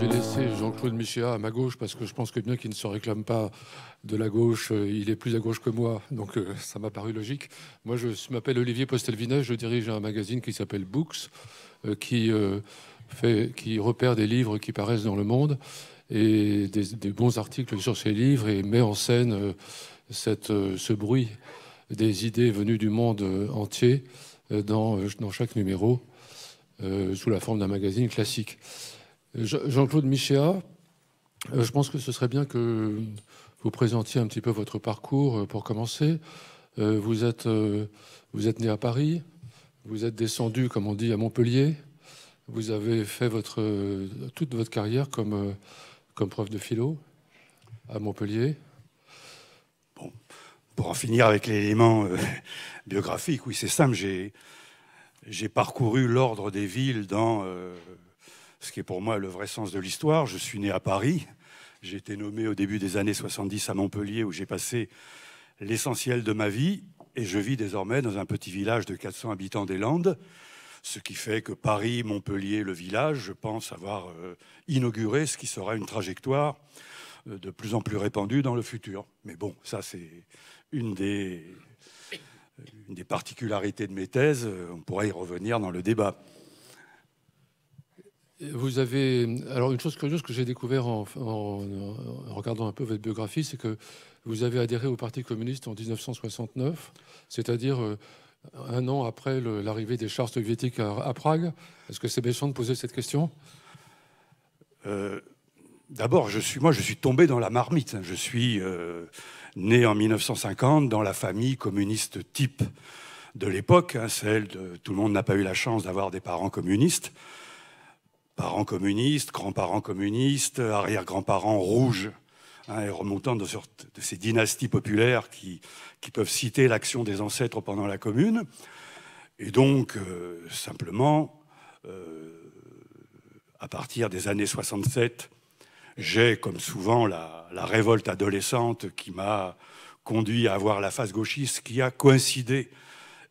J'ai laissé Jean-Claude Michéa à ma gauche parce que je pense que bien qu'il ne se réclame pas de la gauche, euh, il est plus à gauche que moi, donc euh, ça m'a paru logique. Moi, je m'appelle Olivier Postelvinet, je dirige un magazine qui s'appelle Books, euh, qui, qui repère des livres qui paraissent dans le monde et des, bons articles sur ces livres et met en scène cette, ce bruit des idées venues du monde entier. Euh, euh, dans, chaque numéro, euh, sous la forme d'un magazine classique. Jean-Claude Michéa, je pense que ce serait bien que vous présentiez un petit peu votre parcours pour commencer. Vous êtes, vous êtes né à Paris, vous êtes descendu, comme on dit, à Montpellier. Vous avez fait votre, toute votre carrière comme, comme prof de philo à Montpellier pour en finir avec l'élément euh, biographique, oui, c'est simple, j'ai parcouru l'ordre des villes dans euh, ce qui est pour moi le vrai sens de l'histoire. Je suis né à Paris, j'ai été nommé au début des années 70 à Montpellier, où j'ai passé l'essentiel de ma vie, et je vis désormais dans un petit village de 400 habitants des Landes, ce qui fait que Paris, Montpellier, le village, je pense avoir euh, inauguré ce qui sera une trajectoire de plus en plus répandue dans le futur. Mais bon, ça c'est une des, particularités de mes thèses. Euh, on pourrait y revenir dans le débat. Vous avez. Alors, une chose curieuse que j'ai découvert en, regardant un peu votre biographie, c'est que vous avez adhéré au Parti communiste en 1969, c'est-à-dire euh, un an après l'arrivée des chars soviétiques à, Prague. Est-ce que c'est méchant de poser cette question euh, D'abord, je suis, moi, je suis tombé dans la marmite. Hein. Je suis né en 1950 dans la famille communiste type de l'époque, hein, celle de tout le monde n'a pas eu la chance d'avoir des parents communistes, parents communistes, grands-parents communistes, arrière-grands-parents rouges, hein, et remontant de, de, ces dynasties populaires qui, peuvent citer l'action des ancêtres pendant la Commune. Et donc, euh, simplement, euh, à partir des années 67, j'ai, comme souvent, la, révolte adolescente qui m'a conduit à avoir la face gauchiste, qui a coïncidé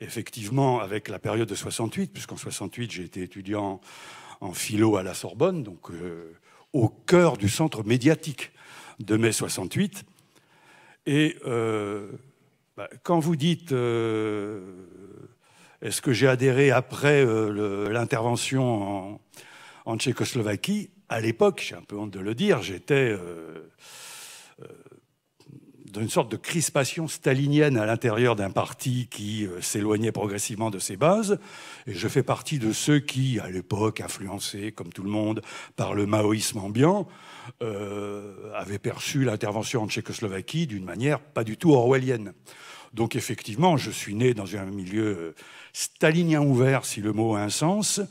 effectivement avec la période de 68, puisqu'en 68 j'ai été étudiant en philo à la Sorbonne, donc euh, au cœur du centre médiatique de mai 68. Et euh, bah, quand vous dites euh, est-ce que j'ai adhéré après l'intervention en Tchécoslovaquie, à l'époque, j'ai un peu honte de le dire, j'étais euh, euh, dans une sorte de crispation stalinienne à l'intérieur d'un parti qui euh, s'éloignait progressivement de ses bases. Et je fais partie de ceux qui, à l'époque, influencés, comme tout le monde, par le maoïsme ambiant, euh, avaient perçu l'intervention en Tchécoslovaquie d'une manière pas du tout orwellienne. Donc effectivement, je suis né dans un milieu stalinien ouvert, si le mot a un sens.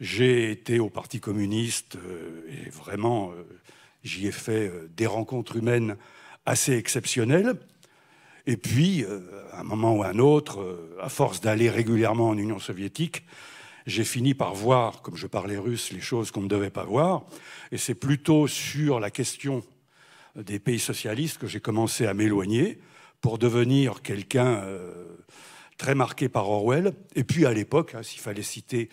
J'ai été au Parti communiste euh, et vraiment, euh, j'y ai fait euh, des rencontres humaines assez exceptionnelles. Et puis, à un moment ou à un autre, à force d'aller régulièrement en Union soviétique, j'ai fini par voir, comme je parlais russe, les choses qu'on ne devait pas voir. Et c'est plutôt sur la question des pays socialistes que j'ai commencé à m'éloigner pour devenir quelqu'un très marqué par Orwell. Et puis à l'époque, hein, s'il fallait citer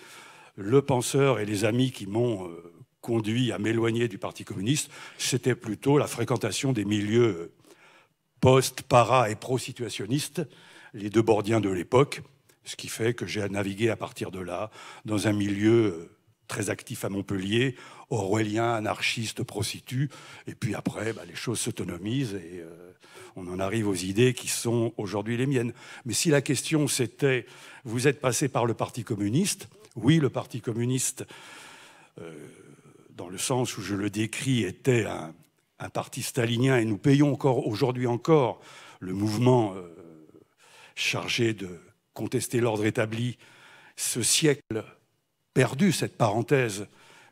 le penseur et les amis qui m'ont euh, conduit à m'éloigner du Parti communiste, c'était plutôt la fréquentation des milieux euh, post, para et pro-situationnistes, les deux bordiens de l'époque, ce qui fait que j'ai à naviguer à partir de là dans un milieu euh, très actif à Montpellier, orwellien, anarchiste, prostitue. Et puis après, bah, les choses s'autonomisent et on en arrive aux idées qui sont aujourd'hui les miennes. Mais si la question c'était, vous êtes passé par le Parti communiste, oui, le Parti communiste, euh, dans le sens où je le décris, était un, parti stalinien et nous payons encore aujourd'hui encore le mouvement euh, chargé de contester l'ordre établi, ce siècle perdu, cette parenthèse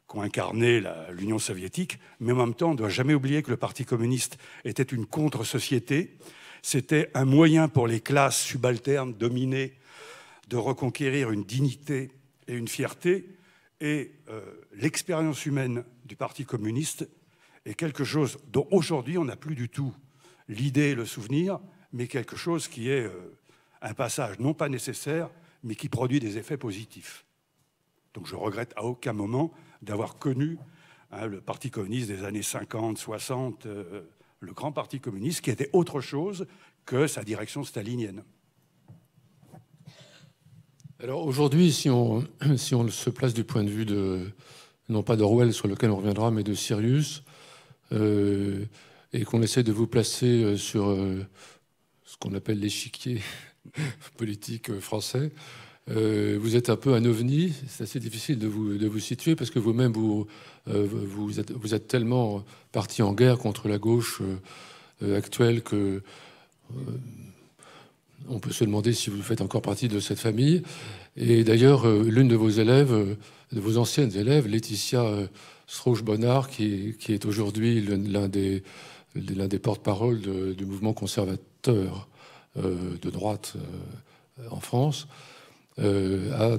qu'a incarné l'Union soviétique, mais en même temps, on ne doit jamais oublier que le Parti communiste était une contre-société, c'était un moyen pour les classes subalternes dominées de reconquérir une dignité et une fierté, et euh, l'expérience humaine du Parti communiste est quelque chose dont aujourd'hui on n'a plus du tout l'idée et le souvenir, mais quelque chose qui est euh, un passage non pas nécessaire, mais qui produit des effets positifs. Donc je regrette à aucun moment d'avoir connu hein, le Parti communiste des années 50, 60, euh, le grand Parti communiste, qui était autre chose que sa direction stalinienne. Alors aujourd'hui, si on, se place du point de vue de, non pas d'Orwell sur lequel on reviendra, mais de Sirius, euh, et qu'on essaie de vous placer euh, sur euh, ce qu'on appelle l'échiquier politique français, vous êtes un peu un ovni, c'est assez difficile de vous, situer parce que vous-même, vous, êtes, tellement parti en guerre contre la gauche actuelle que on peut se demander si vous faites encore partie de cette famille. Et d'ailleurs, euh, l'une de vos élèves, euh, de vos anciennes élèves, Laetitia euh, Strauch-Bonnard, qui, est aujourd'hui l'un des, des porte-parole du mouvement conservateur de droite en France, a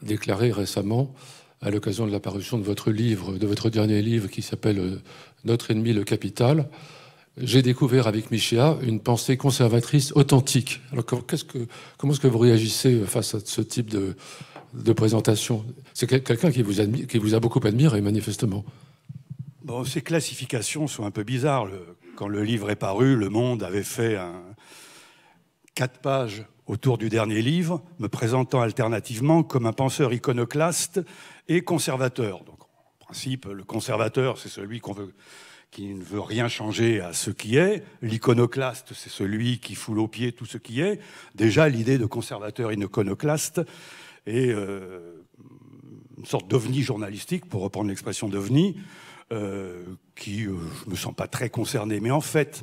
déclaré récemment, à l'occasion de la parution de votre livre, de votre dernier livre qui s'appelle Notre ennemi, le capital, j'ai découvert avec Michéa une pensée conservatrice authentique. Alors, qu'est-ce que, comment est-ce que vous réagissez face à ce type de, de présentation C'est quelqu'un qui, vous qui vous a beaucoup admiré, manifestement. Bon, ces classifications sont un peu bizarres. quand le livre est paru, Le Monde avait fait un, quatre pages autour du dernier livre, me présentant alternativement comme un penseur iconoclaste et conservateur. Donc, en principe, le conservateur, c'est celui qu'on veut qui ne veut rien changer à ce qui est. L'iconoclaste, c'est celui qui foule aux pieds tout ce qui est. Déjà, l'idée de conservateur iconoclaste est euh, une sorte d'ovni journalistique, pour reprendre l'expression d'ovni, euh, qui, euh, je ne me sens pas très concerné. Mais en fait,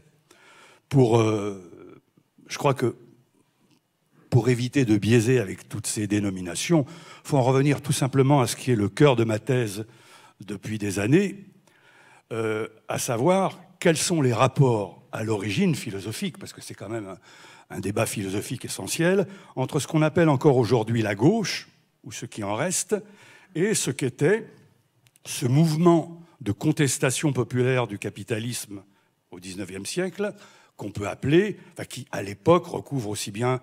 pour, je crois que pour éviter de biaiser avec toutes ces dénominations, il faut en revenir tout simplement à ce qui est le cœur de ma thèse depuis des années, euh, à savoir quels sont les rapports à l'origine philosophique, parce que c'est quand même un, débat philosophique essentiel, entre ce qu'on appelle encore aujourd'hui la gauche, ou ce qui en reste, et ce qu'était ce mouvement de contestation populaire du capitalisme au XIXe siècle, qu'on peut appeler, qui à l'époque recouvre aussi bien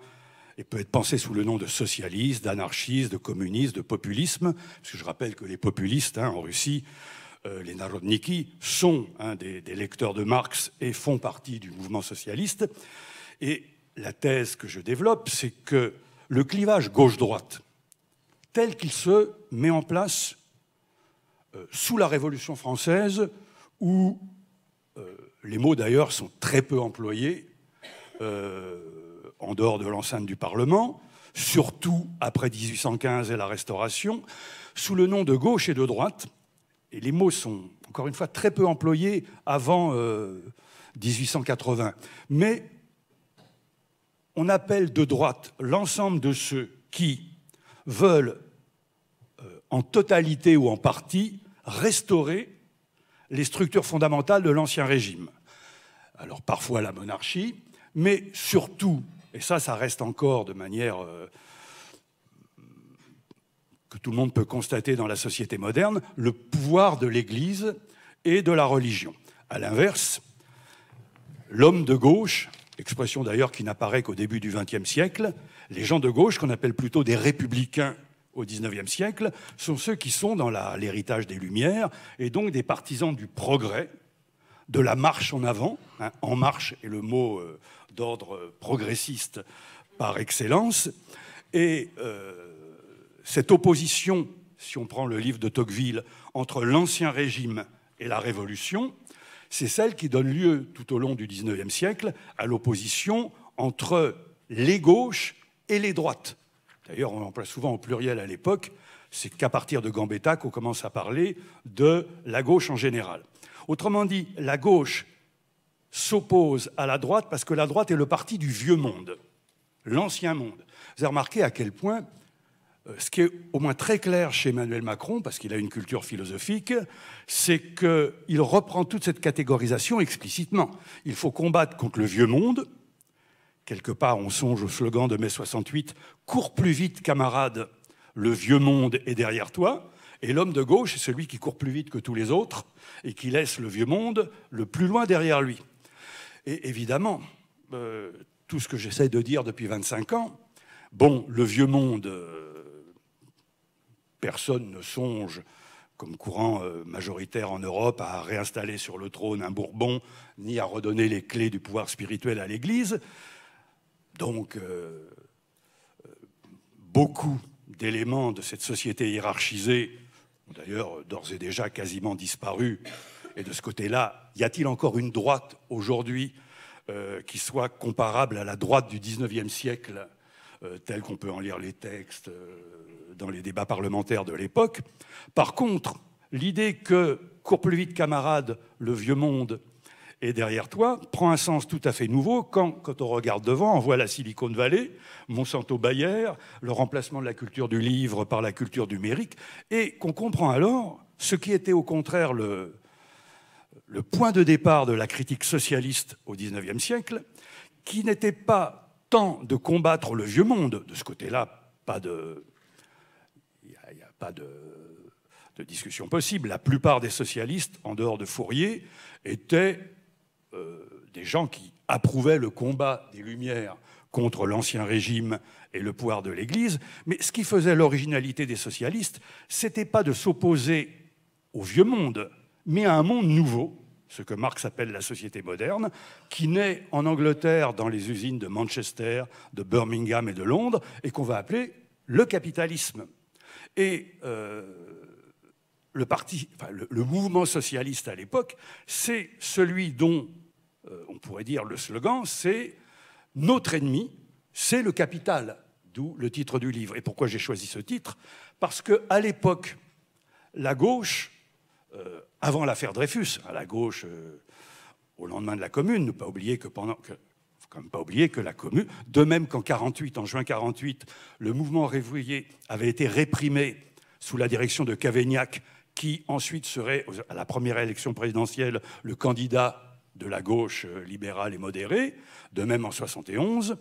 et peut être pensé sous le nom de socialiste, d'anarchiste, de communiste, de populisme, parce que je rappelle que les populistes hein, en Russie euh, les Narodniki sont un des, lecteurs de Marx et font partie du mouvement socialiste. Et la thèse que je développe, c'est que le clivage gauche-droite, tel qu'il se met en place euh, sous la Révolution française, où euh, les mots d'ailleurs sont très peu employés en dehors de l'enceinte du Parlement, surtout après 1815 et la Restauration, sous le nom de gauche et de droite, et les mots sont encore une fois très peu employés avant 1880, euh, mais on appelle de droite l'ensemble de ceux qui veulent euh, en totalité ou en partie restaurer les structures fondamentales de l'ancien régime. Alors parfois la monarchie, mais surtout, et ça ça reste encore de manière... Euh, que tout le monde peut constater dans la société moderne, le pouvoir de l'Église et de la religion. À l'inverse, l'homme de gauche, expression d'ailleurs qui n'apparaît qu'au début du XXe siècle, les gens de gauche, qu'on appelle plutôt des républicains au XIXe siècle, sont ceux qui sont dans l'héritage des Lumières et donc des partisans du progrès, de la marche en avant. Hein, en marche est le mot euh, d'ordre euh, progressiste par excellence. Et euh, cette opposition, si on prend le livre de Tocqueville, entre l'Ancien Régime et la Révolution, c'est celle qui donne lieu tout au long du XIXe siècle à l'opposition entre les gauches et les droites. D'ailleurs, on l'emploie souvent au pluriel à l'époque, c'est qu'à partir de Gambetta qu'on commence à parler de la gauche en général. Autrement dit, la gauche s'oppose à la droite parce que la droite est le parti du vieux monde, l'ancien monde. Vous avez remarqué à quel point euh, ce qui est au moins très clair chez Emmanuel Macron, parce qu'il a une culture philosophique, c'est qu'il reprend toute cette catégorisation explicitement. Il faut combattre contre le vieux monde. Quelque part, on songe au slogan de mai 68, Cours plus vite, camarade, le vieux monde est derrière toi. Et l'homme de gauche est celui qui court plus vite que tous les autres et qui laisse le vieux monde le plus loin derrière lui. Et évidemment, euh, tout ce que j'essaie de dire depuis 25 ans, bon, le vieux monde... Euh, personne ne songe, comme courant euh, majoritaire en Europe, à réinstaller sur le trône un Bourbon, ni à redonner les clés du pouvoir spirituel à l'Église. Donc, euh, euh, beaucoup d'éléments de cette société hiérarchisée d'ailleurs d'ores et déjà quasiment disparu. Et de ce côté-là, y a-t-il encore une droite aujourd'hui qui soit comparable à la droite du XIXe e siècle euh, tel qu'on peut en lire les textes euh, dans les débats parlementaires de l'époque. Par contre, l'idée que cours plus vite camarade, le vieux monde est derrière toi prend un sens tout à fait nouveau quand, quand on regarde devant, on voit la Silicon Valley, Monsanto Bayer, le remplacement de la culture du livre par la culture numérique, et qu'on comprend alors ce qui était au contraire le, le point de départ de la critique socialiste au XIXe siècle, qui n'était pas de combattre le vieux monde, de ce côté-là, pas de. Il n'y a, pas de, discussion possible. La plupart des socialistes, en dehors de Fourier, étaient euh, des gens qui approuvaient le combat des Lumières contre l'ancien régime et le pouvoir de l'Église. Mais ce qui faisait l'originalité des socialistes, c'était pas de s'opposer au vieux monde, mais à un monde nouveau ce que Marx appelle la société moderne, qui naît en Angleterre dans les usines de Manchester, de Birmingham et de Londres, et qu'on va appeler le capitalisme. Et euh, le, mouvement socialiste à l'époque, c'est celui dont, euh, on pourrait dire, le slogan, c'est Notre ennemi, c'est le capital, d'où le titre du livre. Et pourquoi j'ai choisi ce titre Parce qu'à l'époque, la gauche euh, avant l'affaire Dreyfus, à la gauche, euh, au lendemain de la Commune, ne pas oublier que pendant... Que, faut pas oublier que la Commune, de même qu'en 48, en juin 48, le mouvement révouillé avait été réprimé sous la direction de Cavaignac, qui ensuite serait, à la première élection présidentielle, le candidat de la gauche euh, libérale et modérée, de même en 71,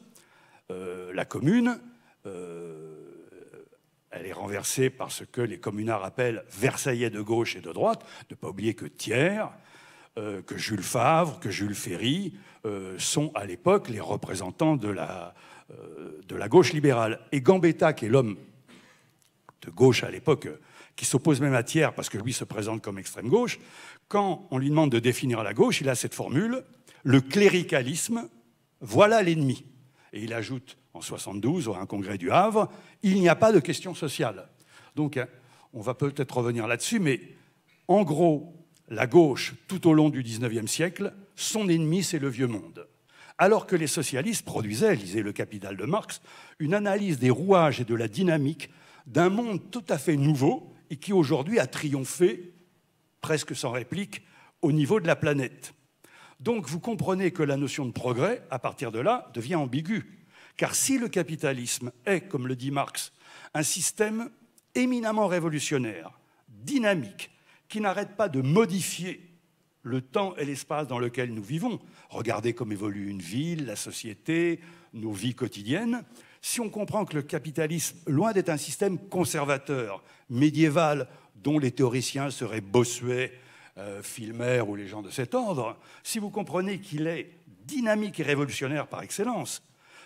la Commune, elle est renversée par ce que les communards appellent Versaillais de gauche et de droite. Ne pas oublier que Thiers, euh, que Jules Favre, que Jules Ferry euh, sont à l'époque les représentants de la, euh, de la gauche libérale. Et Gambetta, qui est l'homme de gauche à l'époque, qui s'oppose même à Thiers parce que lui se présente comme extrême gauche, quand on lui demande de définir la gauche, il a cette formule le cléricalisme, voilà l'ennemi. Et il ajoute en 72 au un congrès du Havre, il n'y a pas de question sociale. Donc hein, on va peut-être revenir là-dessus, mais en gros, la gauche, tout au long du XIXe siècle, son ennemi, c'est le vieux monde. Alors que les socialistes produisaient, lisait le Capital de Marx, une analyse des rouages et de la dynamique d'un monde tout à fait nouveau et qui aujourd'hui a triomphé, presque sans réplique, au niveau de la planète. Donc vous comprenez que la notion de progrès, à partir de là, devient ambiguë. Car si le capitalisme est, comme le dit Marx, un système éminemment révolutionnaire, dynamique, qui n'arrête pas de modifier le temps et l'espace dans lequel nous vivons, regardez comme évolue une ville, la société, nos vies quotidiennes, si on comprend que le capitalisme, loin d'être un système conservateur, médiéval, dont les théoriciens seraient Bossuet, euh, Filmer ou les gens de cet ordre, si vous comprenez qu'il est dynamique et révolutionnaire par excellence,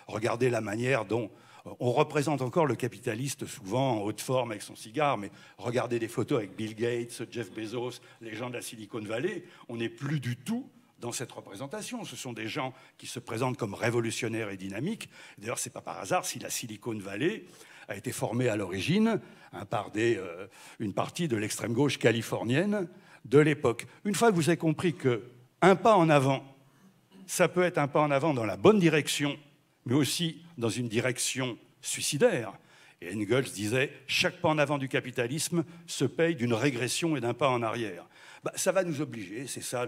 Regardez la manière dont euh, on représente encore le capitaliste souvent en haute forme avec son cigare, mais regardez des photos avec Bill Gates, Jeff Bezos, les gens de la Silicon Valley, on n'est plus du tout dans cette représentation. Ce sont des gens qui se présentent comme révolutionnaires et dynamiques. D'ailleurs, ce n'est pas par hasard si la Silicon Valley a été formée à l'origine par des, euh, une partie de l'extrême gauche californienne de l'époque. Une fois que vous avez compris que un pas en avant, ça peut être un pas en avant dans la bonne direction mais aussi dans une direction suicidaire. Et Engels disait chaque pas en avant du capitalisme se paye d'une régression et d'un pas en arrière. Bah, ça va nous obliger, c'est ça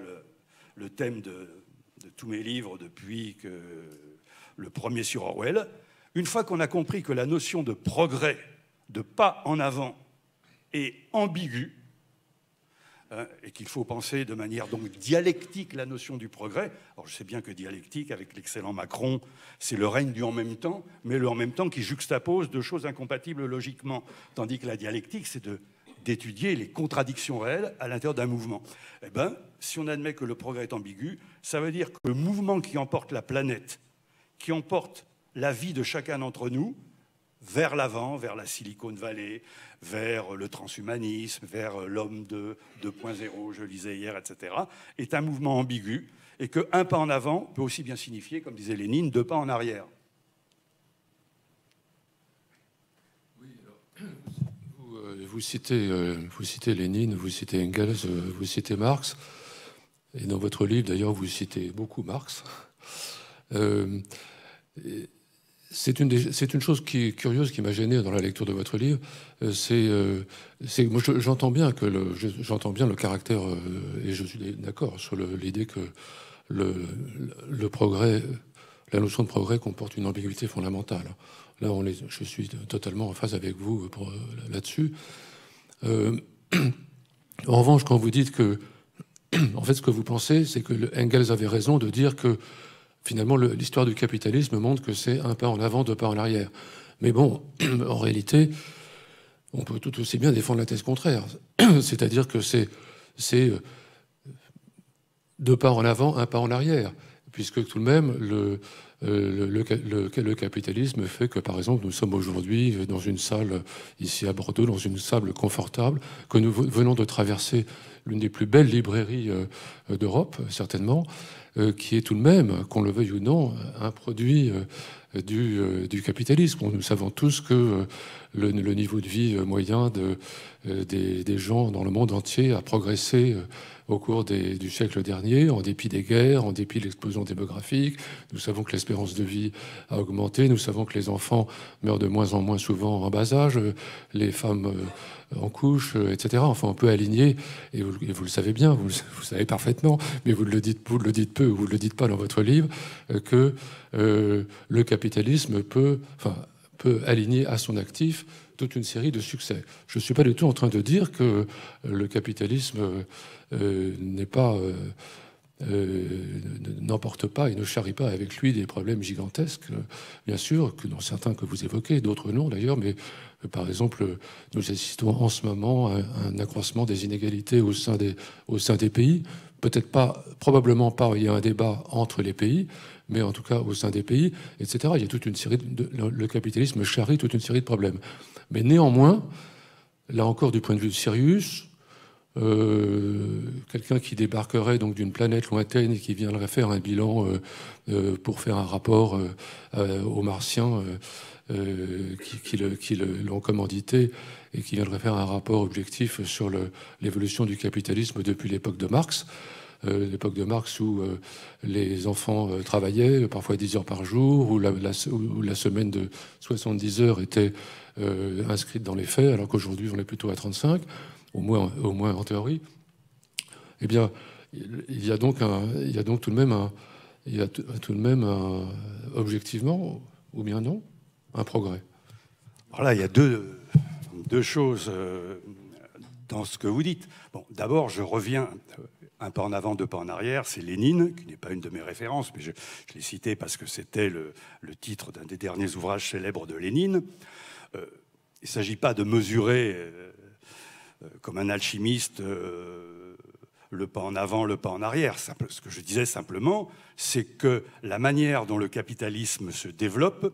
le, thème de, de, tous mes livres depuis que le premier sur Orwell. Une fois qu'on a compris que la notion de progrès, de pas en avant, est ambiguë, Hein, et qu'il faut penser de manière donc dialectique la notion du progrès. Alors je sais bien que dialectique, avec l'excellent Macron, c'est le règne du en même temps, mais le en même temps qui juxtapose deux choses incompatibles logiquement, tandis que la dialectique, c'est d'étudier les contradictions réelles à l'intérieur d'un mouvement. Eh bien, si on admet que le progrès est ambigu, ça veut dire que le mouvement qui emporte la planète, qui emporte la vie de chacun d'entre nous, vers l'avant, vers la Silicon Valley, vers le transhumanisme, vers l'homme de 2.0, je lisais hier, etc., est un mouvement ambigu et que un pas en avant peut aussi bien signifier, comme disait Lénine, deux pas en arrière. Euh, vous, citez, euh, vous citez Lénine, vous citez Engels, euh, vous citez Marx, et dans votre livre d'ailleurs vous citez beaucoup Marx. Et, c'est une, c'est une chose qui est curieuse, qui m'a gêné dans la lecture de votre livre. Euh, c'est, euh, c'est moi, j'entends bien que le, j'entends bien le caractère, euh, et je suis d'accord sur l'idée que le, le, progrès, la notion de progrès comporte une ambiguïté fondamentale. Là, on je suis totalement en phase avec vous là-dessus. en revanche, quand vous dites que, en fait, ce que vous pensez, c'est que Engels avait raison de dire que finalement, l'histoire du capitalisme montre que c'est un pas en avant, deux pas en arrière. Mais bon, en réalité, on peut tout aussi bien défendre la thèse contraire. C'est-à-dire que c'est euh, deux pas en avant, un pas en arrière, puisque tout de même, le, euh, le, capitalisme fait que, par exemple, nous sommes aujourd'hui dans une salle ici à Bordeaux, dans une salle confortable, que nous venons de traverser l'une des plus belles librairies euh, d'Europe, certainement, euh, qui est tout de même, qu'on le veuille ou non, un produit du, euh, du, capitalisme. Nous savons tous que euh, le, niveau de vie euh, moyen de, des, gens dans le monde entier a progressé au cours du siècle dernier, en dépit des guerres, en dépit de l'explosion démographique. Nous savons que l'espérance de vie a augmenté, nous savons que les enfants meurent de moins en moins souvent en bas âge, les femmes en couche, euh, etc. Enfin, on peut aligner, et vous, le savez bien, vous, vous, savez parfaitement, mais vous le dites, vous le dites peu, vous ne le dites pas dans votre livre, euh, que euh, le capitalisme peut, enfin, peut aligner à son actif toute une série de succès. Je ne suis pas du tout en train de dire que le capitalisme n'est pas... n'emporte pas et ne charrie pas avec lui des problèmes gigantesques, bien sûr, que dans certains que vous évoquez, d'autres non d'ailleurs, mais par exemple, nous assistons en ce moment à un accroissement des inégalités au sein des, au sein des pays. Peut-être pas, probablement pas, il y a un débat entre les pays, mais en tout cas au sein des pays, etc. Il y a toute une série de, le capitalisme charrie toute une série de problèmes. Mais néanmoins, là encore, du point de vue de Sirius, euh, quelqu'un qui débarquerait donc d'une planète lointaine et qui viendrait faire un bilan euh, euh, pour faire un rapport aux Martiens qui, l'ont commandité et qui viendrait faire un rapport objectif sur l'évolution du capitalisme depuis l'époque de Marx. l'époque de Marx où les enfants travaillaient parfois 10 heures par jour, où la, la semaine de 70 heures était inscrite dans les faits, alors qu'aujourd'hui on est plutôt à 35 au moins, au moins en théorie, eh bien, il y a donc, il y donc tout de même, tout de même objectivement, ou bien non, un progrès. Voilà, il y a deux, deux choses euh, dans ce que vous dites. d'abord, je reviens un pas en avant, deux pas en arrière, c'est Lénine, qui n'est pas une de mes références, mais je, l'ai cité parce que c'était le, titre d'un des derniers ouvrages célèbres de Lénine. Euh, il ne s'agit pas de mesurer euh, euh, comme un alchimiste, euh, le pas en avant, le pas en arrière. Ce que je disais simplement, c'est que la manière dont le capitalisme se développe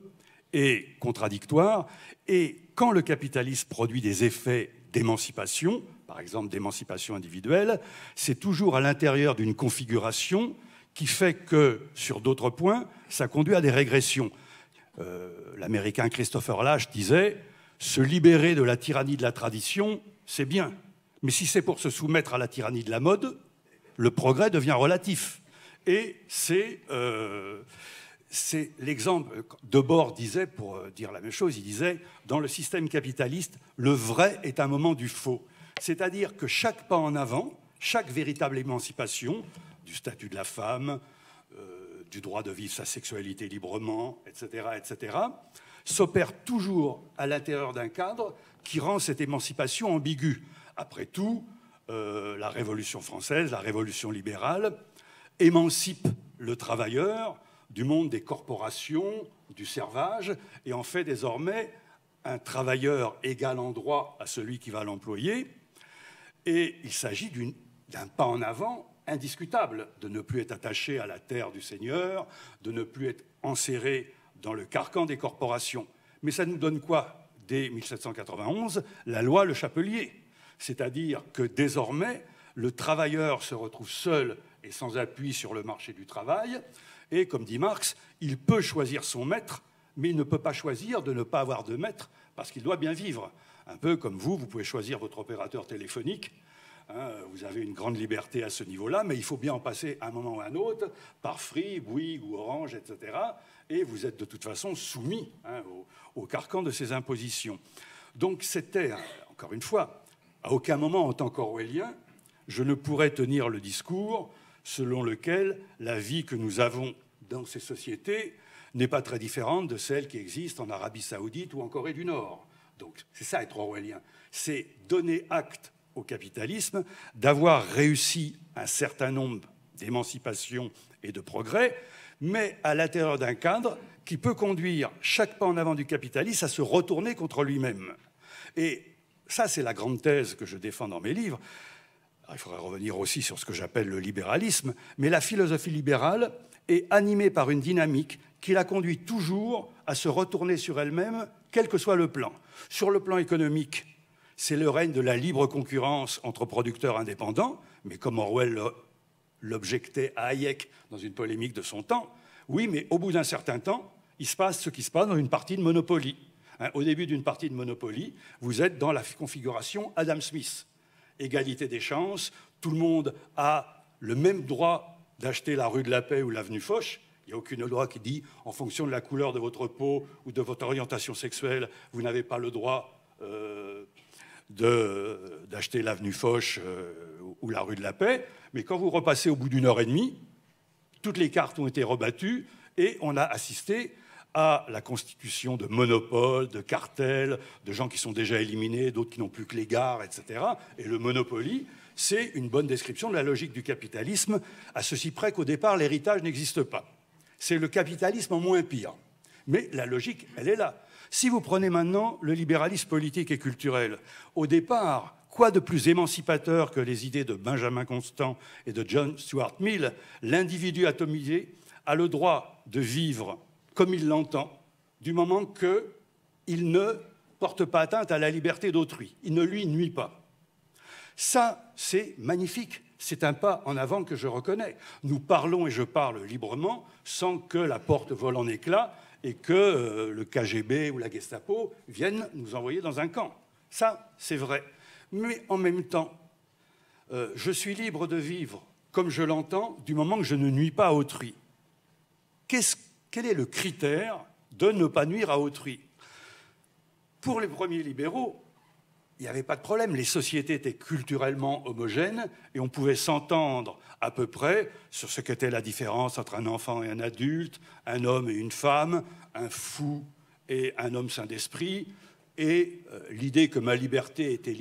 est contradictoire, et quand le capitalisme produit des effets d'émancipation, par exemple d'émancipation individuelle, c'est toujours à l'intérieur d'une configuration qui fait que, sur d'autres points, ça conduit à des régressions. Euh, L'Américain Christopher Lash disait, se libérer de la tyrannie de la tradition, c'est bien. Mais si c'est pour se soumettre à la tyrannie de la mode, le progrès devient relatif. Et c'est euh, l'exemple. Debord disait, pour euh, dire la même chose, il disait dans le système capitaliste, le vrai est un moment du faux. C'est-à-dire que chaque pas en avant, chaque véritable émancipation du statut de la femme, euh, du droit de vivre sa sexualité librement, etc., etc., s'opère toujours à l'intérieur d'un cadre qui rend cette émancipation ambiguë. Après tout, euh, la Révolution française, la Révolution libérale, émancipe le travailleur du monde des corporations, du servage, et en fait désormais un travailleur égal en droit à celui qui va l'employer. Et il s'agit d'un pas en avant indiscutable, de ne plus être attaché à la terre du Seigneur, de ne plus être enserré dans le carcan des corporations. Mais ça nous donne quoi dès 1791, la loi Le Chapelier, c'est-à-dire que désormais, le travailleur se retrouve seul et sans appui sur le marché du travail, et comme dit Marx, il peut choisir son maître, mais il ne peut pas choisir de ne pas avoir de maître parce qu'il doit bien vivre. Un peu comme vous, vous pouvez choisir votre opérateur téléphonique, hein, vous avez une grande liberté à ce niveau-là, mais il faut bien en passer un moment ou un autre par Free, Bouygues ou Orange, etc. Et vous êtes de toute façon soumis hein, au carcan de ces impositions. Donc c'était, encore une fois, à aucun moment en tant qu'Orwellien, je ne pourrais tenir le discours selon lequel la vie que nous avons dans ces sociétés n'est pas très différente de celle qui existe en Arabie saoudite ou en Corée du Nord. Donc c'est ça être orwellien, c'est donner acte au capitalisme d'avoir réussi un certain nombre d'émancipations et de progrès, mais à l'intérieur d'un cadre qui peut conduire chaque pas en avant du capitaliste à se retourner contre lui-même. Et ça, c'est la grande thèse que je défends dans mes livres. Ah, il faudrait revenir aussi sur ce que j'appelle le libéralisme, mais la philosophie libérale est animée par une dynamique qui la conduit toujours à se retourner sur elle-même, quel que soit le plan. Sur le plan économique, c'est le règne de la libre concurrence entre producteurs indépendants, mais comme Orwell l'objectait à Hayek dans une polémique de son temps, oui, mais au bout d'un certain temps, il se passe ce qui se passe dans une partie de Monopoly. Hein, au début d'une partie de Monopoly, vous êtes dans la configuration Adam Smith. Égalité des chances, tout le monde a le même droit d'acheter la rue de la Paix ou l'avenue Foch. Il n'y a aucune loi qui dit, en fonction de la couleur de votre peau ou de votre orientation sexuelle, vous n'avez pas le droit euh, d'acheter l'avenue Foch euh, ou la rue de la Paix. Mais quand vous repassez au bout d'une heure et demie, toutes les cartes ont été rebattues et on a assisté à la constitution de monopoles, de cartels, de gens qui sont déjà éliminés, d'autres qui n'ont plus que les gares, etc. Et le monopoly, c'est une bonne description de la logique du capitalisme, à ceci près qu'au départ, l'héritage n'existe pas. C'est le capitalisme en moins pire. Mais la logique, elle est là. Si vous prenez maintenant le libéralisme politique et culturel, au départ, quoi de plus émancipateur que les idées de Benjamin Constant et de John Stuart Mill L'individu atomisé a le droit de vivre comme il l'entend, du moment qu'il ne porte pas atteinte à la liberté d'autrui, il ne lui nuit pas. Ça, c'est magnifique, c'est un pas en avant que je reconnais. Nous parlons et je parle librement sans que la porte vole en éclats et que euh, le KGB ou la Gestapo viennent nous envoyer dans un camp. Ça, c'est vrai. Mais en même temps, euh, je suis libre de vivre comme je l'entends du moment que je ne nuis pas à autrui. Qu'est-ce quel est le critère de ne pas nuire à autrui Pour les premiers libéraux, il n'y avait pas de problème. Les sociétés étaient culturellement homogènes et on pouvait s'entendre à peu près sur ce qu'était la différence entre un enfant et un adulte, un homme et une femme, un fou et un homme saint d'esprit, et euh, l'idée que ma liberté était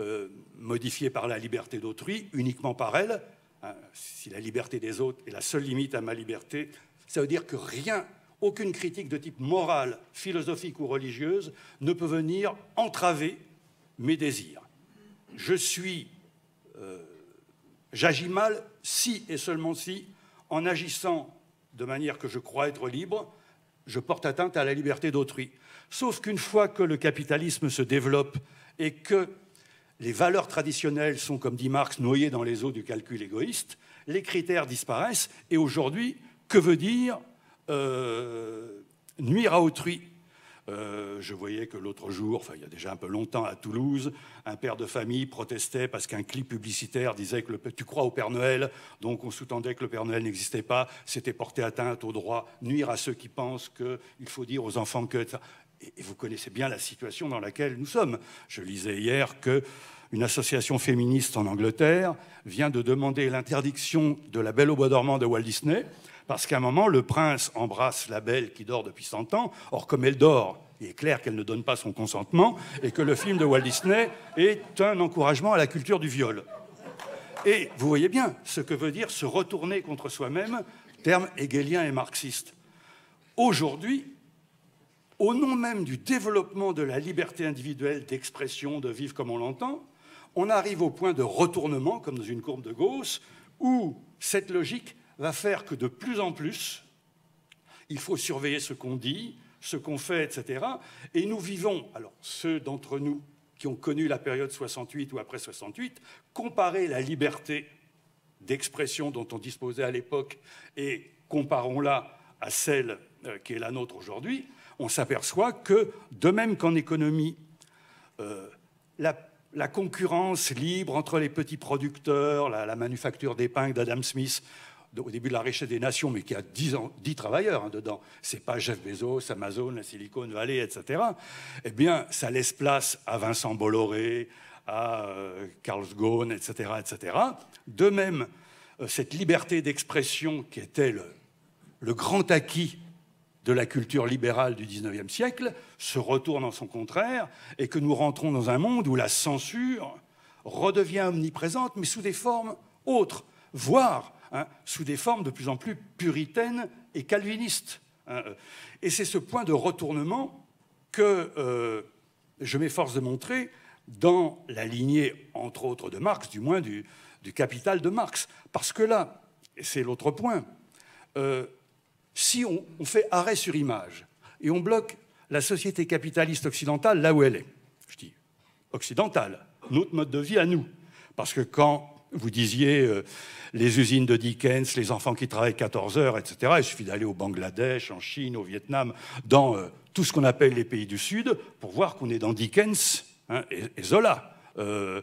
euh, modifiée par la liberté d'autrui, uniquement par elle. Hein, si la liberté des autres est la seule limite à ma liberté, ça veut dire que rien, aucune critique de type moral, philosophique ou religieuse ne peut venir entraver mes désirs. Je suis, euh, j'agis mal si et seulement si, en agissant de manière que je crois être libre, je porte atteinte à la liberté d'autrui. Sauf qu'une fois que le capitalisme se développe et que les valeurs traditionnelles sont, comme dit Marx, noyées dans les eaux du calcul égoïste, les critères disparaissent et aujourd'hui, que veut dire euh, nuire à autrui euh, je voyais que l'autre jour, enfin il y a déjà un peu longtemps, à Toulouse, un père de famille protestait parce qu'un clip publicitaire disait que tu crois au Père Noël, donc on sous-tendait que le Père Noël n'existait pas, c'était porté atteinte au droit, nuire à ceux qui pensent qu'il faut dire aux enfants que... Et, vous connaissez bien la situation dans laquelle nous sommes. Je lisais hier que une association féministe en Angleterre vient de demander l'interdiction de la Belle au bois dormant de Walt Disney parce qu'à un moment, le prince embrasse la belle qui dort depuis 100 ans. Or, comme elle dort, il est clair qu'elle ne donne pas son consentement et que le film de Walt Disney est un encouragement à la culture du viol. Et vous voyez bien ce que veut dire se retourner contre soi-même, terme hegelien et marxiste. Aujourd'hui, au nom même du développement de la liberté individuelle d'expression, de vivre comme on l'entend, on arrive au point de retournement, comme dans une courbe de Gauss, où cette logique va faire que de plus en plus, il faut surveiller ce qu'on dit, ce qu'on fait, etc. Et nous vivons, alors ceux d'entre nous qui ont connu la période 68 ou après 68, comparer la liberté d'expression dont on disposait à l'époque et comparons-la à celle euh, qui est la nôtre aujourd'hui, on s'aperçoit que, de même qu'en économie, euh, la, concurrence libre entre les petits producteurs, la manufacture d'épingles d'Adam Smith, au début de la richesse des nations, mais qui a 10, travailleurs hein, dedans, c'est pas Jeff Bezos, Amazon, la Silicon Valley, etc., eh bien, ça laisse place à Vincent Bolloré, à euh, Carl Ghosn, etc., etc. De même, euh, cette liberté d'expression qui était le, le grand acquis de la culture libérale du XIXe siècle se retourne en son contraire et que nous rentrons dans un monde où la censure redevient omniprésente, mais sous des formes autres, voire Hein, sous des formes de plus en plus puritaines et calvinistes. Hein, euh. Et c'est ce point de retournement que euh, je m'efforce de montrer dans la lignée, entre autres, de Marx, du moins du, capital de Marx. Parce que là, c'est l'autre point, euh, si on, on fait arrêt sur image et on bloque la société capitaliste occidentale là où elle est, je dis occidentale, notre mode de vie à nous. Parce que quand vous disiez euh, les usines de Dickens, les enfants qui travaillent 14 heures, etc. Il suffit d'aller au Bangladesh, en Chine, au Vietnam, dans euh, tout ce qu'on appelle les pays du Sud, pour voir qu'on est dans Dickens hein, et, Zola. Euh,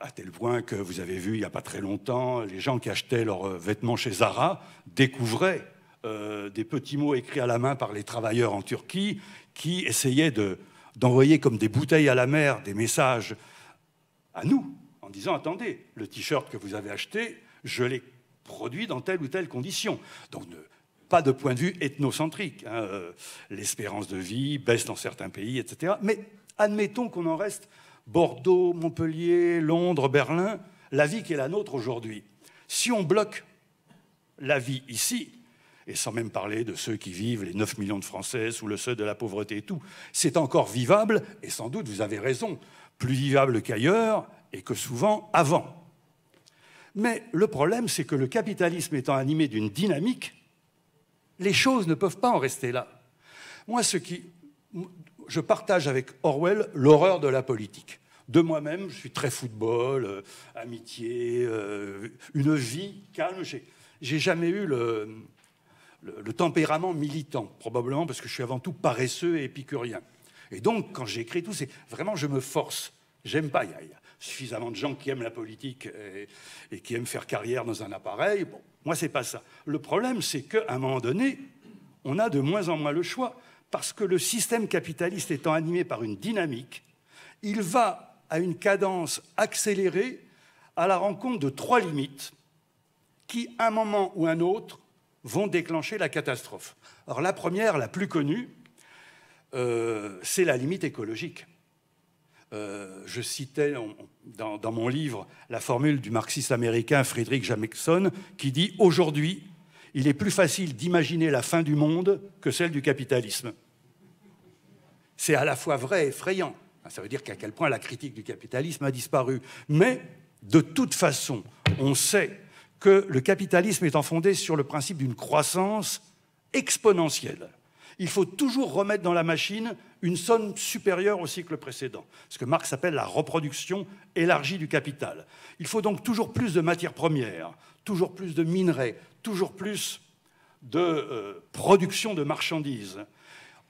à tel point que vous avez vu il n'y a pas très longtemps, les gens qui achetaient leurs vêtements chez Zara découvraient des petits mots écrits à la main par les travailleurs en Turquie qui essayaient d'envoyer comme des bouteilles à la mer des messages à nous, en disant attendez, le t-shirt que vous avez acheté, je l'ai produit dans telle ou telle condition. Donc pas de point de vue ethnocentrique. Hein, euh, l'espérance de vie baisse dans certains pays, etc. Mais admettons qu'on en reste Bordeaux, Montpellier, Londres, Berlin, la vie qui est la nôtre aujourd'hui. Si on bloque la vie ici, et sans même parler de ceux qui vivent, les 9 millions de Français sous le seuil de la pauvreté et tout, c'est encore vivable, et sans doute vous avez raison, plus vivable qu'ailleurs, et que souvent avant. Mais le problème, c'est que le capitalisme étant animé d'une dynamique, les choses ne peuvent pas en rester là. Moi, ce qui, je partage avec Orwell l'horreur de la politique. De moi-même, je suis très football, euh, amitié, euh, une vie calme. J'ai jamais eu le, tempérament militant, probablement parce que je suis avant tout paresseux et épicurien. Et donc, quand j'écris tout, c'est vraiment je me force. J'aime pas suffisamment de gens qui aiment la politique et, qui aiment faire carrière dans un appareil. Bon, moi, n'est pas ça. Le problème, c'est qu'à un moment donné, on a de moins en moins le choix, parce que le système capitaliste étant animé par une dynamique, il va à une cadence accélérée à la rencontre de trois limites qui, à un moment ou un autre, vont déclencher la catastrophe. Alors la première, la plus connue, euh, c'est la limite écologique. Euh, je citais dans, mon livre la formule du marxiste américain Friedrich Jameson qui dit Aujourd'hui, il est plus facile d'imaginer la fin du monde que celle du capitalisme. C'est à la fois vrai et effrayant. Ça veut dire qu'à quel point la critique du capitalisme a disparu. Mais, de toute façon, on sait que le capitalisme étant fondé sur le principe d'une croissance exponentielle il faut toujours remettre dans la machine une somme supérieure au cycle précédent, ce que Marx appelle la reproduction élargie du capital. Il faut donc toujours plus de matières premières, toujours plus de minerais, toujours plus de euh, production de marchandises.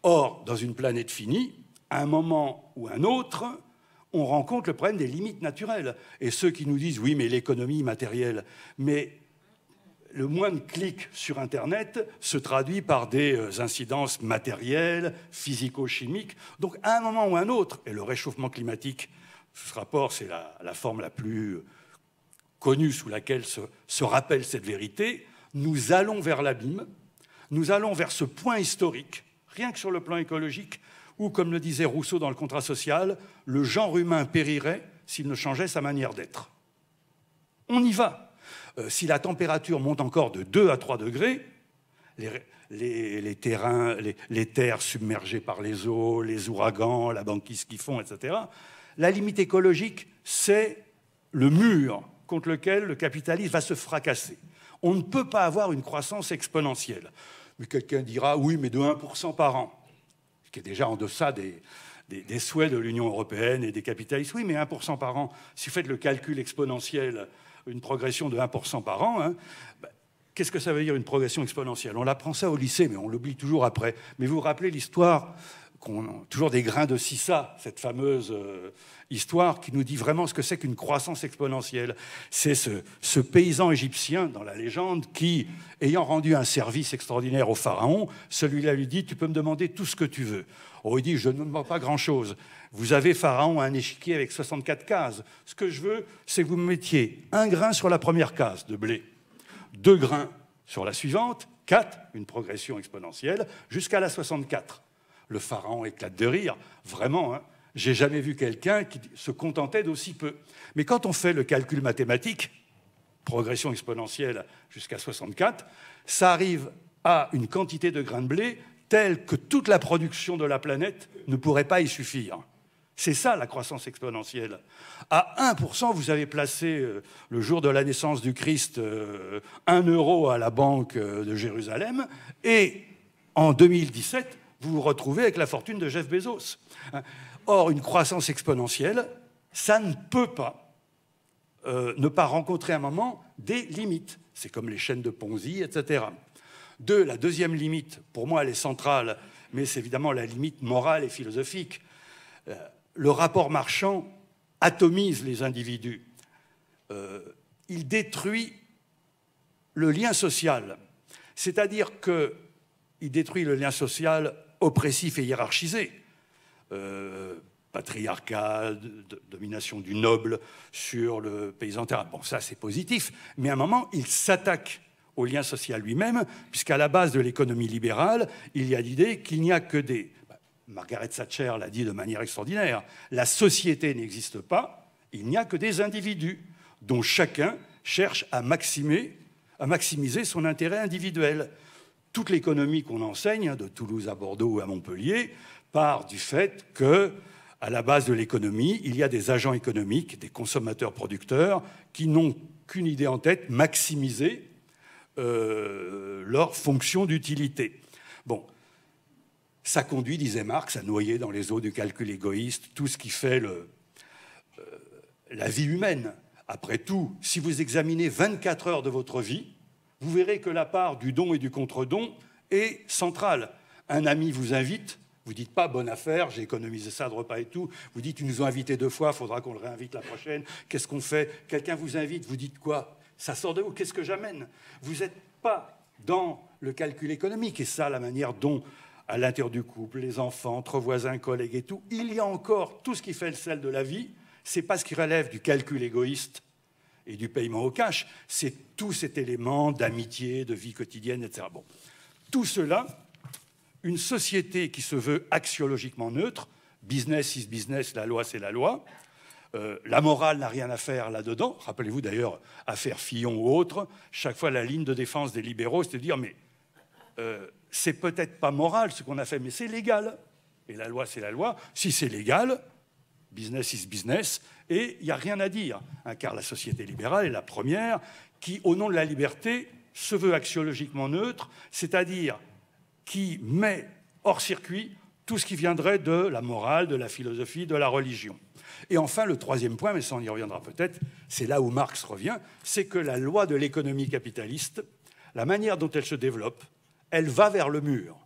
Or, dans une planète finie, à un moment ou à un autre, on rencontre le problème des limites naturelles. Et ceux qui nous disent oui, mais l'économie matérielle, mais le moindre clic sur Internet se traduit par des euh, incidences matérielles, physico-chimiques. Donc à un moment ou à un autre, et le réchauffement climatique, ce rapport, c'est la, forme la plus euh, connue sous laquelle se, se rappelle cette vérité, nous allons vers l'abîme, nous allons vers ce point historique, rien que sur le plan écologique, où, comme le disait Rousseau dans le contrat social, le genre humain périrait s'il ne changeait sa manière d'être. On y va, euh, si la température monte encore de 2 à 3 degrés, les, terrains, les, terres submergées par les eaux, les ouragans, la banquise qui fond, etc., la limite écologique, c'est le mur contre lequel le capitalisme va se fracasser. On ne peut pas avoir une croissance exponentielle. Mais quelqu'un dira, oui, mais de 1% par an, ce qui est déjà en deçà des, des souhaits de l'Union européenne et des capitalistes. Oui, mais 1% par an, si vous faites le calcul exponentiel une progression de 1% par an, hein, bah, Qu'est-ce que ça veut dire une progression exponentielle On apprend ça au lycée, mais on l'oublie toujours après. Mais vous vous rappelez l'histoire toujours des grains de sissa, cette fameuse euh, histoire qui nous dit vraiment ce que c'est qu'une croissance exponentielle. C'est ce, ce, paysan égyptien dans la légende qui, ayant rendu un service extraordinaire au pharaon, celui-là lui dit Tu peux me demander tout ce que tu veux. On oh, il dit Je ne demande pas grand-chose. Vous avez pharaon un échiquier avec 64 cases. Ce que je veux, c'est que vous me mettiez un grain sur la première case de blé, deux grains sur la suivante, quatre, une progression exponentielle, jusqu'à la 64. Le pharaon éclate de rire. Vraiment, hein. j'ai jamais vu quelqu'un qui se contentait d'aussi peu. Mais quand on fait le calcul mathématique, progression exponentielle jusqu'à 64, ça arrive à une quantité de grains de blé telle que toute la production de la planète ne pourrait pas y suffire. C'est ça la croissance exponentielle. À 1%, vous avez placé euh, le jour de la naissance du Christ 1 euh, euro à la banque euh, de Jérusalem et en 2017, vous vous retrouvez avec la fortune de Jeff Bezos. Hein. Or, une croissance exponentielle, ça ne peut pas euh, ne pas rencontrer à un moment des limites. C'est comme les chaînes de Ponzi, etc. Deux, la deuxième limite, pour moi, elle est centrale, mais c'est évidemment la limite morale et philosophique. Euh, le rapport marchand atomise les individus. Euh, il détruit le lien social. C'est-à-dire qu'il détruit le lien social oppressif et hiérarchisé. Euh, patriarcat, domination du noble sur le paysan Bon, ça c'est positif, mais à un moment, il s'attaque au lien social lui-même, puisqu'à la base de l'économie libérale, il y a l'idée qu'il n'y a que des... Bah, Margaret Thatcher l'a dit de manière extraordinaire, la société n'existe pas, il n'y a que des individus, dont chacun cherche à, maximer, à maximiser son intérêt individuel toute l'économie qu'on enseigne, hein, de Toulouse à Bordeaux ou à Montpellier, part du fait que, à la base de l'économie, il y a des agents économiques, des consommateurs-producteurs, qui n'ont qu'une idée en tête, maximiser euh, leur fonction d'utilité. Bon, ça conduit, disait Marx, à noyer dans les eaux du calcul égoïste tout ce qui fait euh, la vie humaine. Après tout, si vous examinez 24 heures de votre vie, vous verrez que la part du don et du contre-don est centrale. Un ami vous invite, vous dites pas bonne affaire, j'ai économisé ça de repas et tout. Vous dites ils nous ont invités deux fois, faudra qu'on le réinvite la prochaine. Qu'est-ce qu'on fait Quelqu'un vous invite, vous dites quoi Ça sort de où qu'est-ce que j'amène Vous n'êtes pas dans le calcul économique et ça la manière dont à l'intérieur du couple, les enfants, entre voisins, collègues et tout, il y a encore tout ce qui fait le sel de la vie, c'est pas ce qui relève du calcul égoïste et du paiement au cash, c'est tout cet élément d'amitié, de vie quotidienne, etc. Bon. Tout cela, une société qui se veut axiologiquement neutre, business is business, la loi c'est la loi, euh, la morale n'a rien à faire là-dedans. Rappelez-vous d'ailleurs affaire Fillon ou autre, chaque fois la ligne de défense des libéraux, c'est de dire mais euh, c'est peut-être pas moral ce qu'on a fait, mais c'est légal. Et la loi c'est la loi. Si c'est légal, business is business, et il n'y a rien à dire, hein, car la société libérale est la première qui, au nom de la liberté, se veut axiologiquement neutre, c'est-à-dire qui met hors circuit tout ce qui viendrait de la morale, de la philosophie, de la religion. Et enfin, le troisième point, mais ça on y reviendra peut-être, c'est là où Marx revient, c'est que la loi de l'économie capitaliste, la manière dont elle se développe, elle va vers le mur